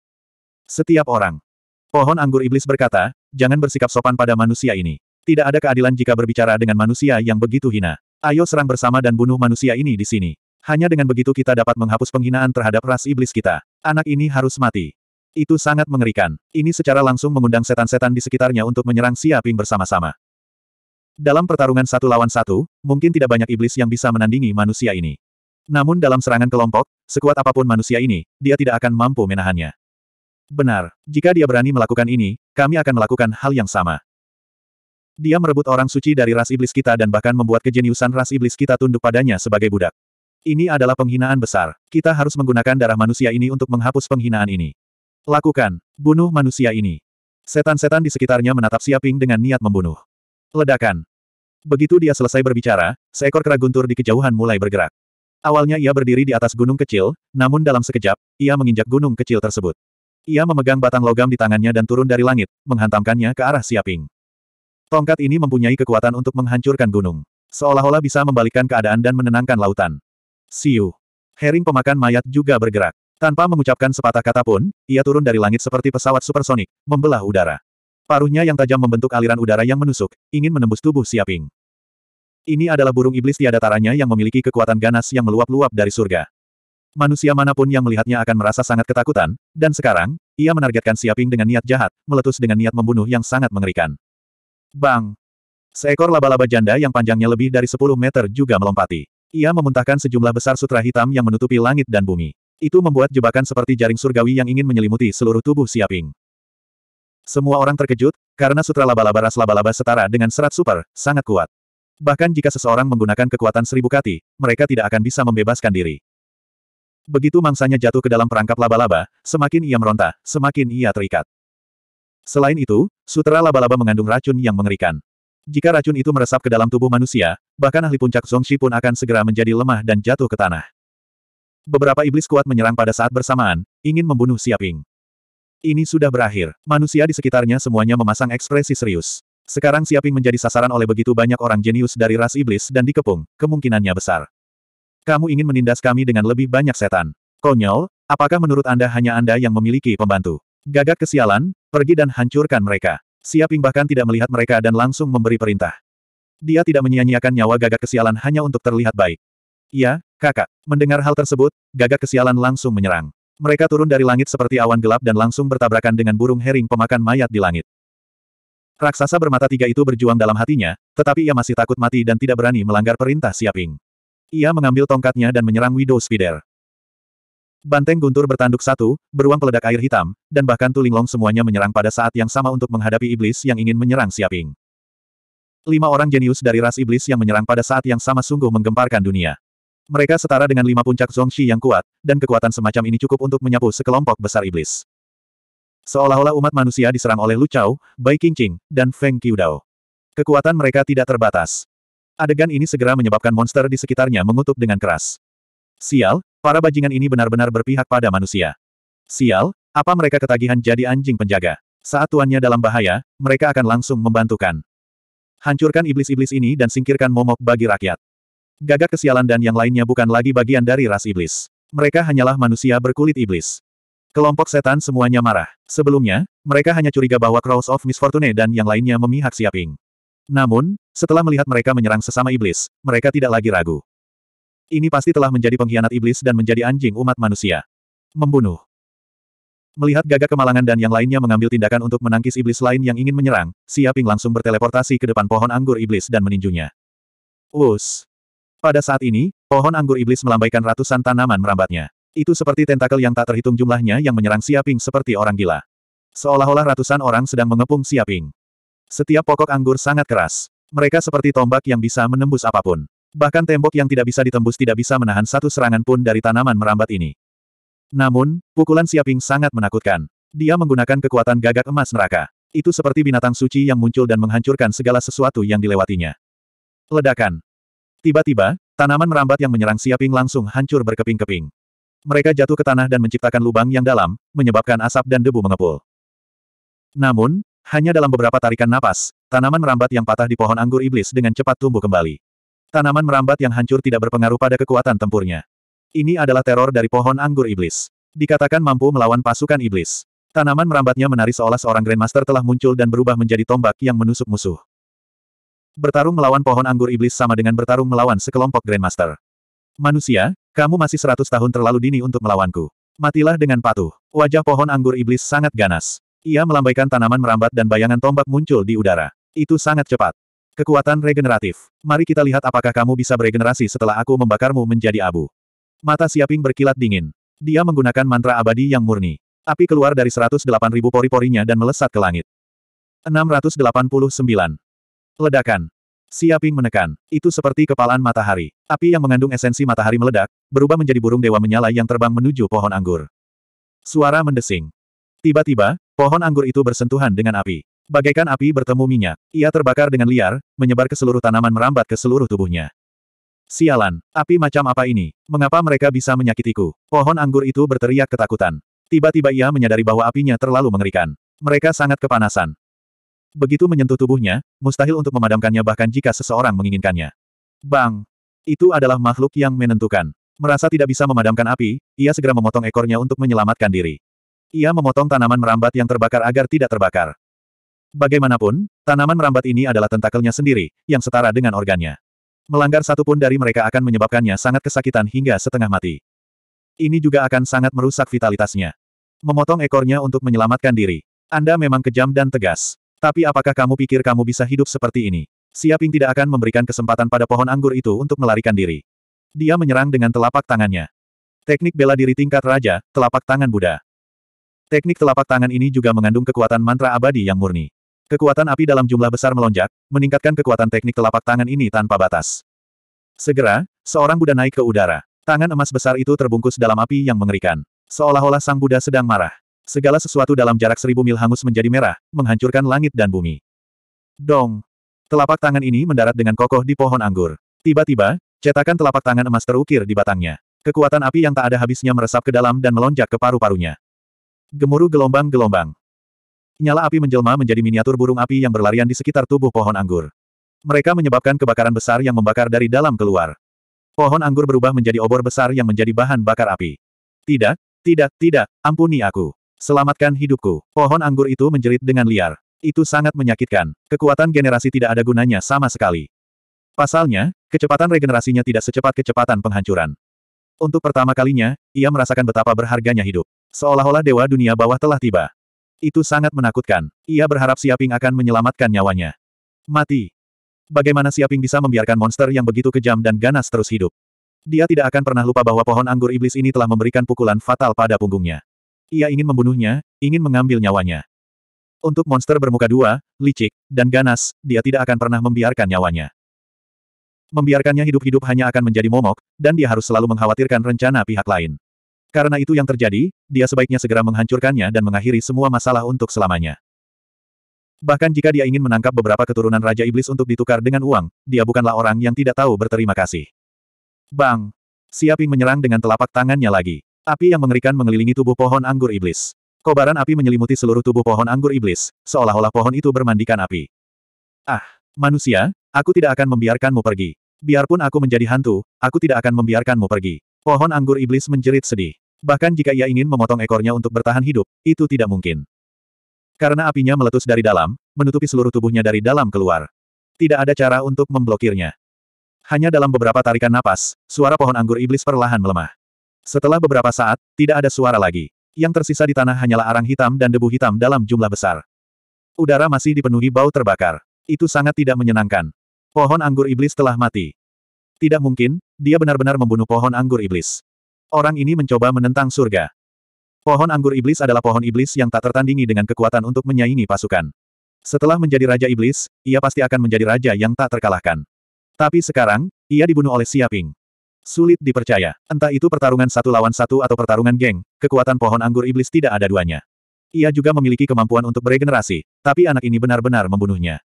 Setiap orang. Pohon anggur iblis berkata, jangan bersikap sopan pada manusia ini. Tidak ada keadilan jika berbicara dengan manusia yang begitu hina. Ayo serang bersama dan bunuh manusia ini di sini. Hanya dengan begitu kita dapat menghapus penghinaan terhadap ras iblis kita. Anak ini harus mati. Itu sangat mengerikan. Ini secara langsung mengundang setan-setan di sekitarnya untuk menyerang Siaping bersama-sama. Dalam pertarungan satu lawan satu, mungkin tidak banyak iblis yang bisa menandingi manusia ini. Namun dalam serangan kelompok, sekuat apapun manusia ini, dia tidak akan mampu menahannya. Benar, jika dia berani melakukan ini, kami akan melakukan hal yang sama. Dia merebut orang suci dari ras iblis kita dan bahkan membuat kejeniusan ras iblis kita tunduk padanya sebagai budak. Ini adalah penghinaan besar. Kita harus menggunakan darah manusia ini untuk menghapus penghinaan ini. Lakukan, bunuh manusia ini. Setan-setan di sekitarnya menatap Siaping dengan niat membunuh. Ledakan. Begitu dia selesai berbicara, seekor kera guntur di kejauhan mulai bergerak. Awalnya ia berdiri di atas gunung kecil, namun dalam sekejap, ia menginjak gunung kecil tersebut. Ia memegang batang logam di tangannya dan turun dari langit, menghantamkannya ke arah Siaping. Tongkat ini mempunyai kekuatan untuk menghancurkan gunung. Seolah-olah bisa membalikkan keadaan dan menenangkan lautan. Siu. Hering pemakan mayat juga bergerak. Tanpa mengucapkan sepatah kata pun, ia turun dari langit seperti pesawat supersonik, membelah udara. Paruhnya yang tajam membentuk aliran udara yang menusuk, ingin menembus tubuh Siaping. Ini adalah burung iblis tiada taranya yang memiliki kekuatan ganas yang meluap-luap dari surga. Manusia manapun yang melihatnya akan merasa sangat ketakutan, dan sekarang, ia menargetkan Siaping dengan niat jahat, meletus dengan niat membunuh yang sangat mengerikan. Bang! Seekor laba-laba janda yang panjangnya lebih dari 10 meter juga melompati. Ia memuntahkan sejumlah besar sutra hitam yang menutupi langit dan bumi. Itu membuat jebakan seperti jaring surgawi yang ingin menyelimuti seluruh tubuh Siaping. Semua orang terkejut, karena sutra laba-laba ras laba-laba setara dengan serat super, sangat kuat. Bahkan jika seseorang menggunakan kekuatan seribu kati, mereka tidak akan bisa membebaskan diri. Begitu mangsanya jatuh ke dalam perangkap laba-laba, semakin ia meronta, semakin ia terikat. Selain itu, sutra laba-laba mengandung racun yang mengerikan. Jika racun itu meresap ke dalam tubuh manusia, bahkan ahli puncak Zongxi pun akan segera menjadi lemah dan jatuh ke tanah beberapa iblis kuat menyerang pada saat bersamaan, ingin membunuh Siaping. Ini sudah berakhir. Manusia di sekitarnya semuanya memasang ekspresi serius. Sekarang Siaping menjadi sasaran oleh begitu banyak orang jenius dari ras iblis dan dikepung, kemungkinannya besar. Kamu ingin menindas kami dengan lebih banyak setan. Konyol, apakah menurut Anda hanya Anda yang memiliki pembantu? Gagak kesialan, pergi dan hancurkan mereka. Siaping bahkan tidak melihat mereka dan langsung memberi perintah. Dia tidak menyia-nyiakan nyawa gagak kesialan hanya untuk terlihat baik. Ya, Kakak, mendengar hal tersebut, gagak kesialan langsung menyerang. Mereka turun dari langit seperti awan gelap dan langsung bertabrakan dengan burung herring pemakan mayat di langit. Raksasa bermata tiga itu berjuang dalam hatinya, tetapi ia masih takut mati dan tidak berani melanggar perintah Siaping. Ia mengambil tongkatnya dan menyerang Widow Spider. Banteng guntur bertanduk satu, beruang peledak air hitam, dan bahkan tulinglong semuanya menyerang pada saat yang sama untuk menghadapi iblis yang ingin menyerang Siaping. Lima orang jenius dari ras iblis yang menyerang pada saat yang sama sungguh menggemparkan dunia. Mereka setara dengan lima puncak Zongxi yang kuat, dan kekuatan semacam ini cukup untuk menyapu sekelompok besar iblis. Seolah-olah umat manusia diserang oleh Lu Chao, Bai Qingqing, dan Feng Qiudao. Kekuatan mereka tidak terbatas. Adegan ini segera menyebabkan monster di sekitarnya mengutuk dengan keras. Sial, para bajingan ini benar-benar berpihak pada manusia. Sial, apa mereka ketagihan jadi anjing penjaga? Saat tuannya dalam bahaya, mereka akan langsung membantukan. Hancurkan iblis-iblis ini dan singkirkan momok bagi rakyat. Gagak kesialan dan yang lainnya bukan lagi bagian dari ras iblis. Mereka hanyalah manusia berkulit iblis. Kelompok setan semuanya marah. Sebelumnya, mereka hanya curiga bahwa Cross of Misfortune dan yang lainnya memihak Siaping. Namun, setelah melihat mereka menyerang sesama iblis, mereka tidak lagi ragu. Ini pasti telah menjadi pengkhianat iblis dan menjadi anjing umat manusia. Membunuh. Melihat gagak kemalangan dan yang lainnya mengambil tindakan untuk menangkis iblis lain yang ingin menyerang, Siaping langsung berteleportasi ke depan pohon anggur iblis dan meninjunya. Us. Pada saat ini, pohon anggur iblis melambaikan ratusan tanaman merambatnya. Itu seperti tentakel yang tak terhitung jumlahnya yang menyerang Siaping seperti orang gila. Seolah-olah ratusan orang sedang mengepung Siaping. Setiap pokok anggur sangat keras. Mereka seperti tombak yang bisa menembus apapun. Bahkan tembok yang tidak bisa ditembus tidak bisa menahan satu serangan pun dari tanaman merambat ini. Namun, pukulan Siaping sangat menakutkan. Dia menggunakan kekuatan gagak emas neraka. Itu seperti binatang suci yang muncul dan menghancurkan segala sesuatu yang dilewatinya. Ledakan. Tiba-tiba, tanaman merambat yang menyerang Siaping langsung hancur berkeping-keping. Mereka jatuh ke tanah dan menciptakan lubang yang dalam, menyebabkan asap dan debu mengepul. Namun, hanya dalam beberapa tarikan napas, tanaman merambat yang patah di pohon anggur iblis dengan cepat tumbuh kembali. Tanaman merambat yang hancur tidak berpengaruh pada kekuatan tempurnya. Ini adalah teror dari pohon anggur iblis. Dikatakan mampu melawan pasukan iblis. Tanaman merambatnya menari seolah seorang Grandmaster telah muncul dan berubah menjadi tombak yang menusuk musuh. Bertarung melawan pohon anggur iblis sama dengan bertarung melawan sekelompok Grandmaster. Manusia, kamu masih seratus tahun terlalu dini untuk melawanku. Matilah dengan patuh. Wajah pohon anggur iblis sangat ganas. Ia melambaikan tanaman merambat dan bayangan tombak muncul di udara. Itu sangat cepat. Kekuatan regeneratif. Mari kita lihat apakah kamu bisa beregenerasi setelah aku membakarmu menjadi abu. Mata Siaping berkilat dingin. Dia menggunakan mantra abadi yang murni. Api keluar dari 108.000 pori-porinya dan melesat ke langit. 689. Ledakan. Siaping menekan. Itu seperti kepalan matahari. Api yang mengandung esensi matahari meledak, berubah menjadi burung dewa menyala yang terbang menuju pohon anggur. Suara mendesing. Tiba-tiba, pohon anggur itu bersentuhan dengan api. Bagaikan api bertemu minyak, ia terbakar dengan liar, menyebar ke seluruh tanaman merambat ke seluruh tubuhnya. Sialan, api macam apa ini? Mengapa mereka bisa menyakitiku? Pohon anggur itu berteriak ketakutan. Tiba-tiba ia menyadari bahwa apinya terlalu mengerikan. Mereka sangat kepanasan. Begitu menyentuh tubuhnya, mustahil untuk memadamkannya bahkan jika seseorang menginginkannya. Bang! Itu adalah makhluk yang menentukan. Merasa tidak bisa memadamkan api, ia segera memotong ekornya untuk menyelamatkan diri. Ia memotong tanaman merambat yang terbakar agar tidak terbakar. Bagaimanapun, tanaman merambat ini adalah tentakelnya sendiri, yang setara dengan organnya. Melanggar satupun dari mereka akan menyebabkannya sangat kesakitan hingga setengah mati. Ini juga akan sangat merusak vitalitasnya. Memotong ekornya untuk menyelamatkan diri. Anda memang kejam dan tegas. Tapi apakah kamu pikir kamu bisa hidup seperti ini? Siaping tidak akan memberikan kesempatan pada pohon anggur itu untuk melarikan diri. Dia menyerang dengan telapak tangannya. Teknik bela diri tingkat raja, telapak tangan Buddha. Teknik telapak tangan ini juga mengandung kekuatan mantra abadi yang murni. Kekuatan api dalam jumlah besar melonjak, meningkatkan kekuatan teknik telapak tangan ini tanpa batas. Segera, seorang Buddha naik ke udara. Tangan emas besar itu terbungkus dalam api yang mengerikan. Seolah-olah sang Buddha sedang marah. Segala sesuatu dalam jarak seribu mil hangus menjadi merah, menghancurkan langit dan bumi. Dong! Telapak tangan ini mendarat dengan kokoh di pohon anggur. Tiba-tiba, cetakan telapak tangan emas terukir di batangnya. Kekuatan api yang tak ada habisnya meresap ke dalam dan melonjak ke paru-parunya. Gemuruh gelombang-gelombang. Nyala api menjelma menjadi miniatur burung api yang berlarian di sekitar tubuh pohon anggur. Mereka menyebabkan kebakaran besar yang membakar dari dalam keluar. Pohon anggur berubah menjadi obor besar yang menjadi bahan bakar api. Tidak, tidak, tidak, ampuni aku. Selamatkan hidupku. Pohon anggur itu menjerit dengan liar. Itu sangat menyakitkan. Kekuatan generasi tidak ada gunanya sama sekali. Pasalnya, kecepatan regenerasinya tidak secepat kecepatan penghancuran. Untuk pertama kalinya, ia merasakan betapa berharganya hidup. Seolah-olah dewa dunia bawah telah tiba. Itu sangat menakutkan. Ia berharap Siaping akan menyelamatkan nyawanya. Mati. Bagaimana Siaping bisa membiarkan monster yang begitu kejam dan ganas terus hidup? Dia tidak akan pernah lupa bahwa pohon anggur iblis ini telah memberikan pukulan fatal pada punggungnya. Ia ingin membunuhnya, ingin mengambil nyawanya. Untuk monster bermuka dua, licik, dan ganas, dia tidak akan pernah membiarkan nyawanya. Membiarkannya hidup-hidup hanya akan menjadi momok, dan dia harus selalu mengkhawatirkan rencana pihak lain. Karena itu yang terjadi, dia sebaiknya segera menghancurkannya dan mengakhiri semua masalah untuk selamanya. Bahkan jika dia ingin menangkap beberapa keturunan Raja Iblis untuk ditukar dengan uang, dia bukanlah orang yang tidak tahu berterima kasih. Bang! Siaping menyerang dengan telapak tangannya lagi. Api yang mengerikan mengelilingi tubuh pohon anggur iblis. Kobaran api menyelimuti seluruh tubuh pohon anggur iblis, seolah-olah pohon itu bermandikan api. Ah, manusia, aku tidak akan membiarkanmu pergi. Biarpun aku menjadi hantu, aku tidak akan membiarkanmu pergi. Pohon anggur iblis menjerit sedih. Bahkan jika ia ingin memotong ekornya untuk bertahan hidup, itu tidak mungkin. Karena apinya meletus dari dalam, menutupi seluruh tubuhnya dari dalam keluar. Tidak ada cara untuk memblokirnya. Hanya dalam beberapa tarikan napas, suara pohon anggur iblis perlahan melemah. Setelah beberapa saat, tidak ada suara lagi. Yang tersisa di tanah hanyalah arang hitam dan debu hitam dalam jumlah besar. Udara masih dipenuhi bau terbakar. Itu sangat tidak menyenangkan. Pohon anggur iblis telah mati. Tidak mungkin, dia benar-benar membunuh pohon anggur iblis. Orang ini mencoba menentang surga. Pohon anggur iblis adalah pohon iblis yang tak tertandingi dengan kekuatan untuk menyaingi pasukan. Setelah menjadi raja iblis, ia pasti akan menjadi raja yang tak terkalahkan. Tapi sekarang, ia dibunuh oleh Siaping. Sulit dipercaya. Entah itu pertarungan satu lawan satu atau pertarungan geng, kekuatan pohon anggur iblis tidak ada duanya. Ia juga memiliki kemampuan untuk beregenerasi, tapi anak ini benar-benar membunuhnya.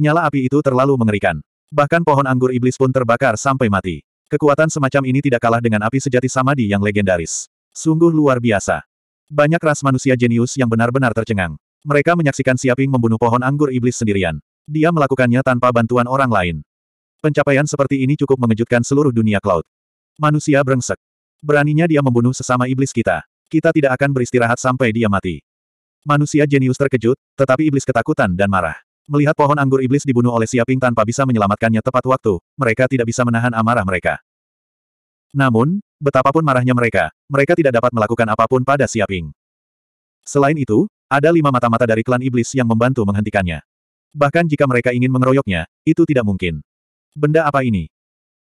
Nyala api itu terlalu mengerikan. Bahkan pohon anggur iblis pun terbakar sampai mati. Kekuatan semacam ini tidak kalah dengan api sejati Samadi yang legendaris. Sungguh luar biasa. Banyak ras manusia jenius yang benar-benar tercengang. Mereka menyaksikan Siaping membunuh pohon anggur iblis sendirian. Dia melakukannya tanpa bantuan orang lain. Pencapaian seperti ini cukup mengejutkan seluruh dunia cloud. Manusia brengsek. Beraninya dia membunuh sesama iblis kita. Kita tidak akan beristirahat sampai dia mati. Manusia jenius terkejut, tetapi iblis ketakutan dan marah. Melihat pohon anggur iblis dibunuh oleh Siaping tanpa bisa menyelamatkannya tepat waktu, mereka tidak bisa menahan amarah mereka. Namun, betapapun marahnya mereka, mereka tidak dapat melakukan apapun pada Siaping. Selain itu, ada lima mata-mata dari klan iblis yang membantu menghentikannya. Bahkan jika mereka ingin mengeroyoknya, itu tidak mungkin. Benda apa ini?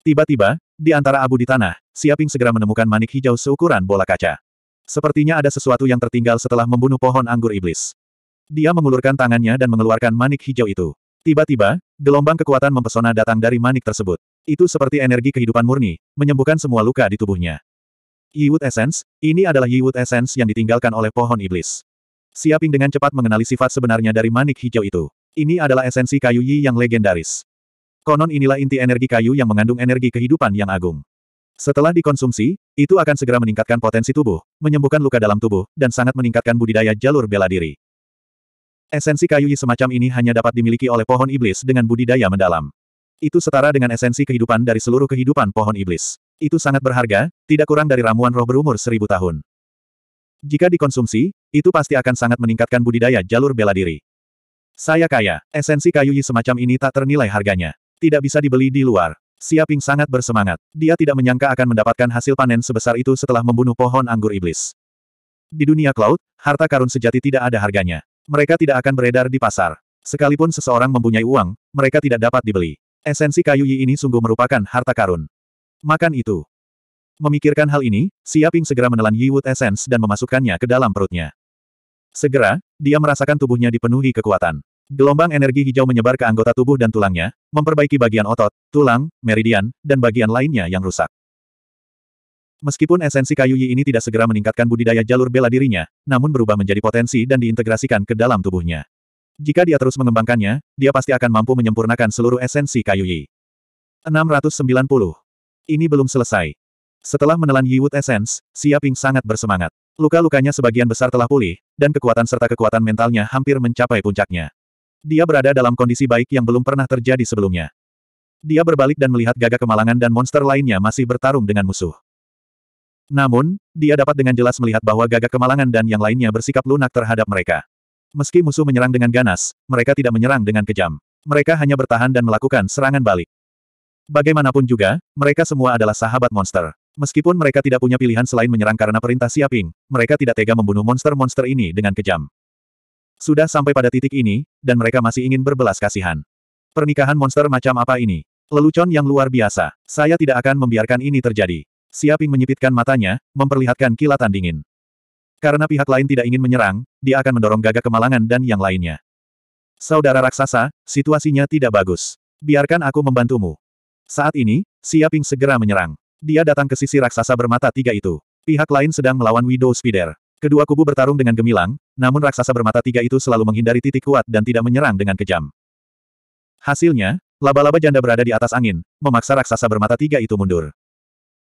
Tiba-tiba, di antara abu di tanah, Siaping segera menemukan manik hijau seukuran bola kaca. Sepertinya ada sesuatu yang tertinggal setelah membunuh pohon anggur iblis. Dia mengulurkan tangannya dan mengeluarkan manik hijau itu. Tiba-tiba, gelombang kekuatan mempesona datang dari manik tersebut. Itu seperti energi kehidupan murni, menyembuhkan semua luka di tubuhnya. Yiwut Essence, ini adalah Yiwut Essence yang ditinggalkan oleh pohon iblis. Siaping dengan cepat mengenali sifat sebenarnya dari manik hijau itu. Ini adalah esensi kayu Yi yang legendaris. Konon inilah inti energi kayu yang mengandung energi kehidupan yang agung. Setelah dikonsumsi, itu akan segera meningkatkan potensi tubuh, menyembuhkan luka dalam tubuh, dan sangat meningkatkan budidaya jalur bela diri. Esensi kayu semacam ini hanya dapat dimiliki oleh pohon iblis dengan budidaya mendalam. Itu setara dengan esensi kehidupan dari seluruh kehidupan pohon iblis. Itu sangat berharga, tidak kurang dari ramuan roh berumur seribu tahun. Jika dikonsumsi, itu pasti akan sangat meningkatkan budidaya jalur bela diri. Saya kaya, esensi kayu semacam ini tak ternilai harganya. Tidak bisa dibeli di luar. Siaping sangat bersemangat. Dia tidak menyangka akan mendapatkan hasil panen sebesar itu setelah membunuh pohon anggur iblis. Di dunia cloud, harta karun sejati tidak ada harganya. Mereka tidak akan beredar di pasar. Sekalipun seseorang mempunyai uang, mereka tidak dapat dibeli. Esensi kayu Yi ini sungguh merupakan harta karun. Makan itu. Memikirkan hal ini, Siaping segera menelan Yi Wood Essence dan memasukkannya ke dalam perutnya. Segera, dia merasakan tubuhnya dipenuhi kekuatan. Gelombang energi hijau menyebar ke anggota tubuh dan tulangnya, memperbaiki bagian otot, tulang, meridian, dan bagian lainnya yang rusak. Meskipun esensi kayu Yi ini tidak segera meningkatkan budidaya jalur bela dirinya, namun berubah menjadi potensi dan diintegrasikan ke dalam tubuhnya. Jika dia terus mengembangkannya, dia pasti akan mampu menyempurnakan seluruh esensi kayu Yi. 690. Ini belum selesai. Setelah menelan Yi Wood Essence, Xia sangat bersemangat. Luka-lukanya sebagian besar telah pulih, dan kekuatan serta kekuatan mentalnya hampir mencapai puncaknya. Dia berada dalam kondisi baik yang belum pernah terjadi sebelumnya. Dia berbalik dan melihat gagak kemalangan dan monster lainnya masih bertarung dengan musuh. Namun, dia dapat dengan jelas melihat bahwa gagak kemalangan dan yang lainnya bersikap lunak terhadap mereka. Meski musuh menyerang dengan ganas, mereka tidak menyerang dengan kejam. Mereka hanya bertahan dan melakukan serangan balik. Bagaimanapun juga, mereka semua adalah sahabat monster. Meskipun mereka tidak punya pilihan selain menyerang karena perintah Siaping, mereka tidak tega membunuh monster-monster ini dengan kejam. Sudah sampai pada titik ini, dan mereka masih ingin berbelas kasihan. Pernikahan monster macam apa ini? Lelucon yang luar biasa. Saya tidak akan membiarkan ini terjadi. Siaping menyipitkan matanya, memperlihatkan kilatan dingin. Karena pihak lain tidak ingin menyerang, dia akan mendorong gagak kemalangan dan yang lainnya. Saudara raksasa, situasinya tidak bagus. Biarkan aku membantumu. Saat ini, Siaping segera menyerang. Dia datang ke sisi raksasa bermata tiga itu. Pihak lain sedang melawan Widow Spider. Kedua kubu bertarung dengan gemilang, namun raksasa bermata tiga itu selalu menghindari titik kuat dan tidak menyerang dengan kejam. Hasilnya, laba-laba janda berada di atas angin, memaksa raksasa bermata tiga itu mundur.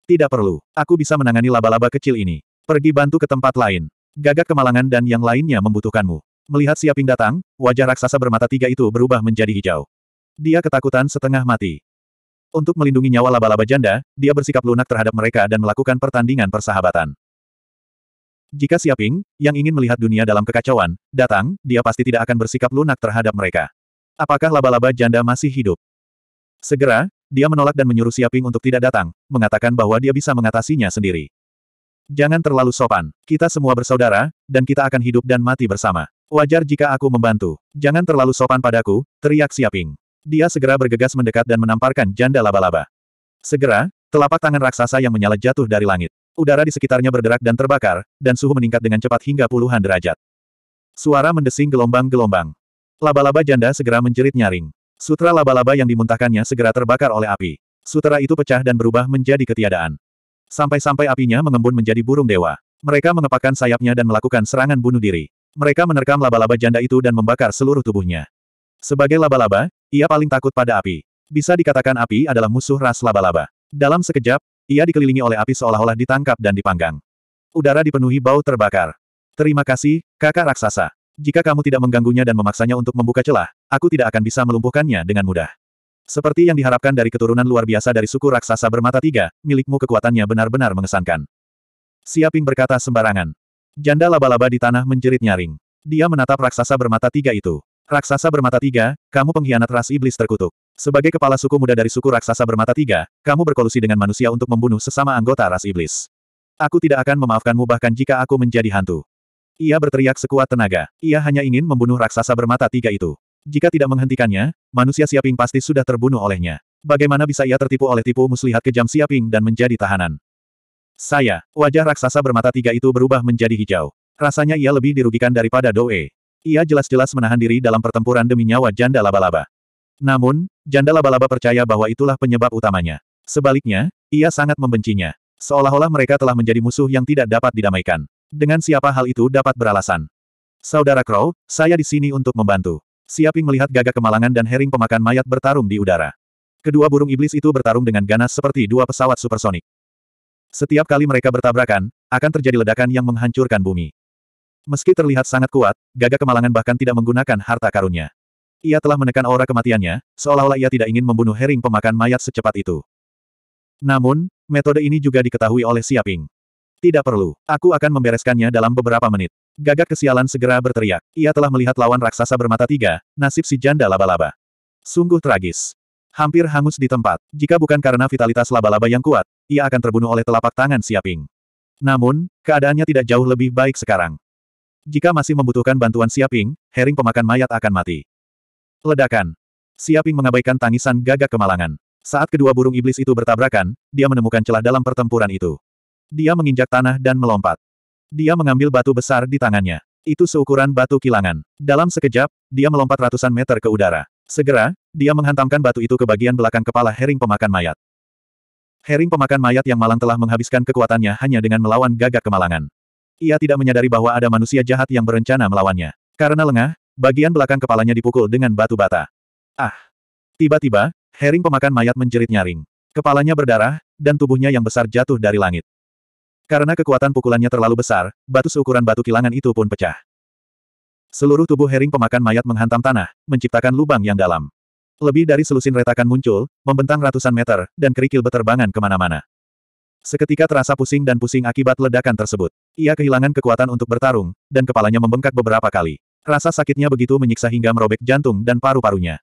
Tidak perlu, aku bisa menangani laba-laba kecil ini. Pergi bantu ke tempat lain. Gagak kemalangan dan yang lainnya membutuhkanmu. Melihat Siaping datang, wajah raksasa bermata tiga itu berubah menjadi hijau. Dia ketakutan setengah mati. Untuk melindungi nyawa laba-laba janda, dia bersikap lunak terhadap mereka dan melakukan pertandingan persahabatan. Jika Siaping, yang ingin melihat dunia dalam kekacauan, datang, dia pasti tidak akan bersikap lunak terhadap mereka. Apakah laba-laba janda masih hidup? Segera, dia menolak dan menyuruh Siaping untuk tidak datang, mengatakan bahwa dia bisa mengatasinya sendiri. Jangan terlalu sopan. Kita semua bersaudara, dan kita akan hidup dan mati bersama. Wajar jika aku membantu. Jangan terlalu sopan padaku, teriak Siaping. Dia segera bergegas mendekat dan menamparkan janda laba-laba. Segera, telapak tangan raksasa yang menyala jatuh dari langit. Udara di sekitarnya berderak dan terbakar, dan suhu meningkat dengan cepat hingga puluhan derajat. Suara mendesing gelombang-gelombang. Laba-laba janda segera menjerit nyaring. Sutra laba-laba yang dimuntahkannya segera terbakar oleh api. Sutra itu pecah dan berubah menjadi ketiadaan. Sampai-sampai apinya mengembun menjadi burung dewa. Mereka mengepakkan sayapnya dan melakukan serangan bunuh diri. Mereka menerkam laba-laba janda itu dan membakar seluruh tubuhnya. Sebagai laba-laba, ia paling takut pada api. Bisa dikatakan api adalah musuh ras laba-laba. Dalam sekejap, ia dikelilingi oleh api seolah-olah ditangkap dan dipanggang. Udara dipenuhi bau terbakar. Terima kasih, kakak raksasa. Jika kamu tidak mengganggunya dan memaksanya untuk membuka celah, aku tidak akan bisa melumpuhkannya dengan mudah. Seperti yang diharapkan dari keturunan luar biasa dari suku raksasa bermata tiga, milikmu kekuatannya benar-benar mengesankan. Siaping berkata sembarangan. Janda laba-laba di tanah menjerit nyaring. Dia menatap raksasa bermata tiga itu. Raksasa bermata tiga, kamu pengkhianat ras iblis terkutuk. Sebagai kepala suku muda dari suku raksasa bermata tiga, kamu berkolusi dengan manusia untuk membunuh sesama anggota ras iblis. Aku tidak akan memaafkanmu bahkan jika aku menjadi hantu. Ia berteriak sekuat tenaga. Ia hanya ingin membunuh raksasa bermata tiga itu. Jika tidak menghentikannya, manusia Siaping pasti sudah terbunuh olehnya. Bagaimana bisa ia tertipu oleh tipu muslihat kejam Siaping dan menjadi tahanan? Saya, wajah raksasa bermata tiga itu berubah menjadi hijau. Rasanya ia lebih dirugikan daripada Doe. Ia jelas-jelas menahan diri dalam pertempuran demi nyawa janda laba-laba. Namun, janda laba-laba percaya bahwa itulah penyebab utamanya. Sebaliknya, ia sangat membencinya. Seolah-olah mereka telah menjadi musuh yang tidak dapat didamaikan. Dengan siapa hal itu dapat beralasan? Saudara Crow, saya di sini untuk membantu. Siaping melihat gagak kemalangan dan hering pemakan mayat bertarung di udara. Kedua burung iblis itu bertarung dengan ganas seperti dua pesawat supersonik. Setiap kali mereka bertabrakan, akan terjadi ledakan yang menghancurkan bumi. Meski terlihat sangat kuat, gagak Kemalangan bahkan tidak menggunakan harta karunnya. Ia telah menekan aura kematiannya, seolah-olah ia tidak ingin membunuh Hering pemakan mayat secepat itu. Namun, metode ini juga diketahui oleh Siaping. Tidak perlu, aku akan membereskannya dalam beberapa menit. Gagak kesialan segera berteriak. Ia telah melihat lawan raksasa bermata tiga, nasib si janda laba-laba. Sungguh tragis. Hampir hangus di tempat. Jika bukan karena vitalitas laba-laba yang kuat, ia akan terbunuh oleh telapak tangan Siaping. Namun, keadaannya tidak jauh lebih baik sekarang. Jika masih membutuhkan bantuan Siaping, Hering pemakan mayat akan mati. Ledakan. Siaping mengabaikan tangisan gagak kemalangan. Saat kedua burung iblis itu bertabrakan, dia menemukan celah dalam pertempuran itu. Dia menginjak tanah dan melompat. Dia mengambil batu besar di tangannya. Itu seukuran batu kilangan. Dalam sekejap, dia melompat ratusan meter ke udara. Segera, dia menghantamkan batu itu ke bagian belakang kepala Hering pemakan mayat. Hering pemakan mayat yang malang telah menghabiskan kekuatannya hanya dengan melawan gagak kemalangan. Ia tidak menyadari bahwa ada manusia jahat yang berencana melawannya. Karena lengah, bagian belakang kepalanya dipukul dengan batu bata. Ah! Tiba-tiba, Hering pemakan mayat menjerit nyaring. Kepalanya berdarah, dan tubuhnya yang besar jatuh dari langit. Karena kekuatan pukulannya terlalu besar, batu seukuran batu kilangan itu pun pecah. Seluruh tubuh Hering pemakan mayat menghantam tanah, menciptakan lubang yang dalam. Lebih dari selusin retakan muncul, membentang ratusan meter, dan kerikil beterbangan kemana-mana. Seketika terasa pusing dan pusing akibat ledakan tersebut. Ia kehilangan kekuatan untuk bertarung, dan kepalanya membengkak beberapa kali. Rasa sakitnya begitu menyiksa hingga merobek jantung dan paru-parunya.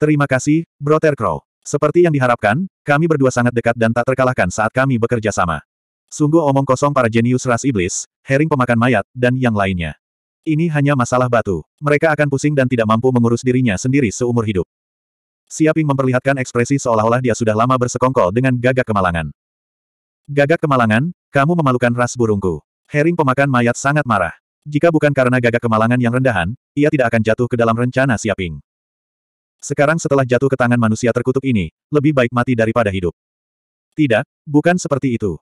Terima kasih, Brother Crow. Seperti yang diharapkan, kami berdua sangat dekat dan tak terkalahkan saat kami bekerja sama. Sungguh omong kosong para jenius ras iblis, herring pemakan mayat, dan yang lainnya. Ini hanya masalah batu. Mereka akan pusing dan tidak mampu mengurus dirinya sendiri seumur hidup. Siaping memperlihatkan ekspresi seolah-olah dia sudah lama bersekongkol dengan gagak kemalangan. Gagak kemalangan, kamu memalukan ras burungku. Herring pemakan mayat sangat marah. Jika bukan karena gagak kemalangan yang rendahan, ia tidak akan jatuh ke dalam rencana siaping. Sekarang setelah jatuh ke tangan manusia terkutuk ini, lebih baik mati daripada hidup. Tidak, bukan seperti itu.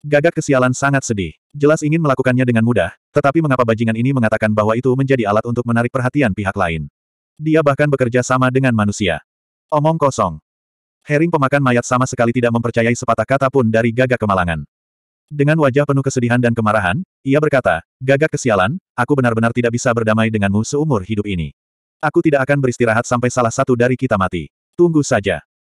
Gagak kesialan sangat sedih. Jelas ingin melakukannya dengan mudah, tetapi mengapa bajingan ini mengatakan bahwa itu menjadi alat untuk menarik perhatian pihak lain? Dia bahkan bekerja sama dengan manusia. Omong kosong. Hering pemakan mayat sama sekali tidak mempercayai sepatah kata pun dari gagak kemalangan. Dengan wajah penuh kesedihan dan kemarahan, ia berkata, gagak kesialan, aku benar-benar tidak bisa berdamai denganmu seumur hidup ini. Aku tidak akan beristirahat sampai salah satu dari kita mati. Tunggu saja.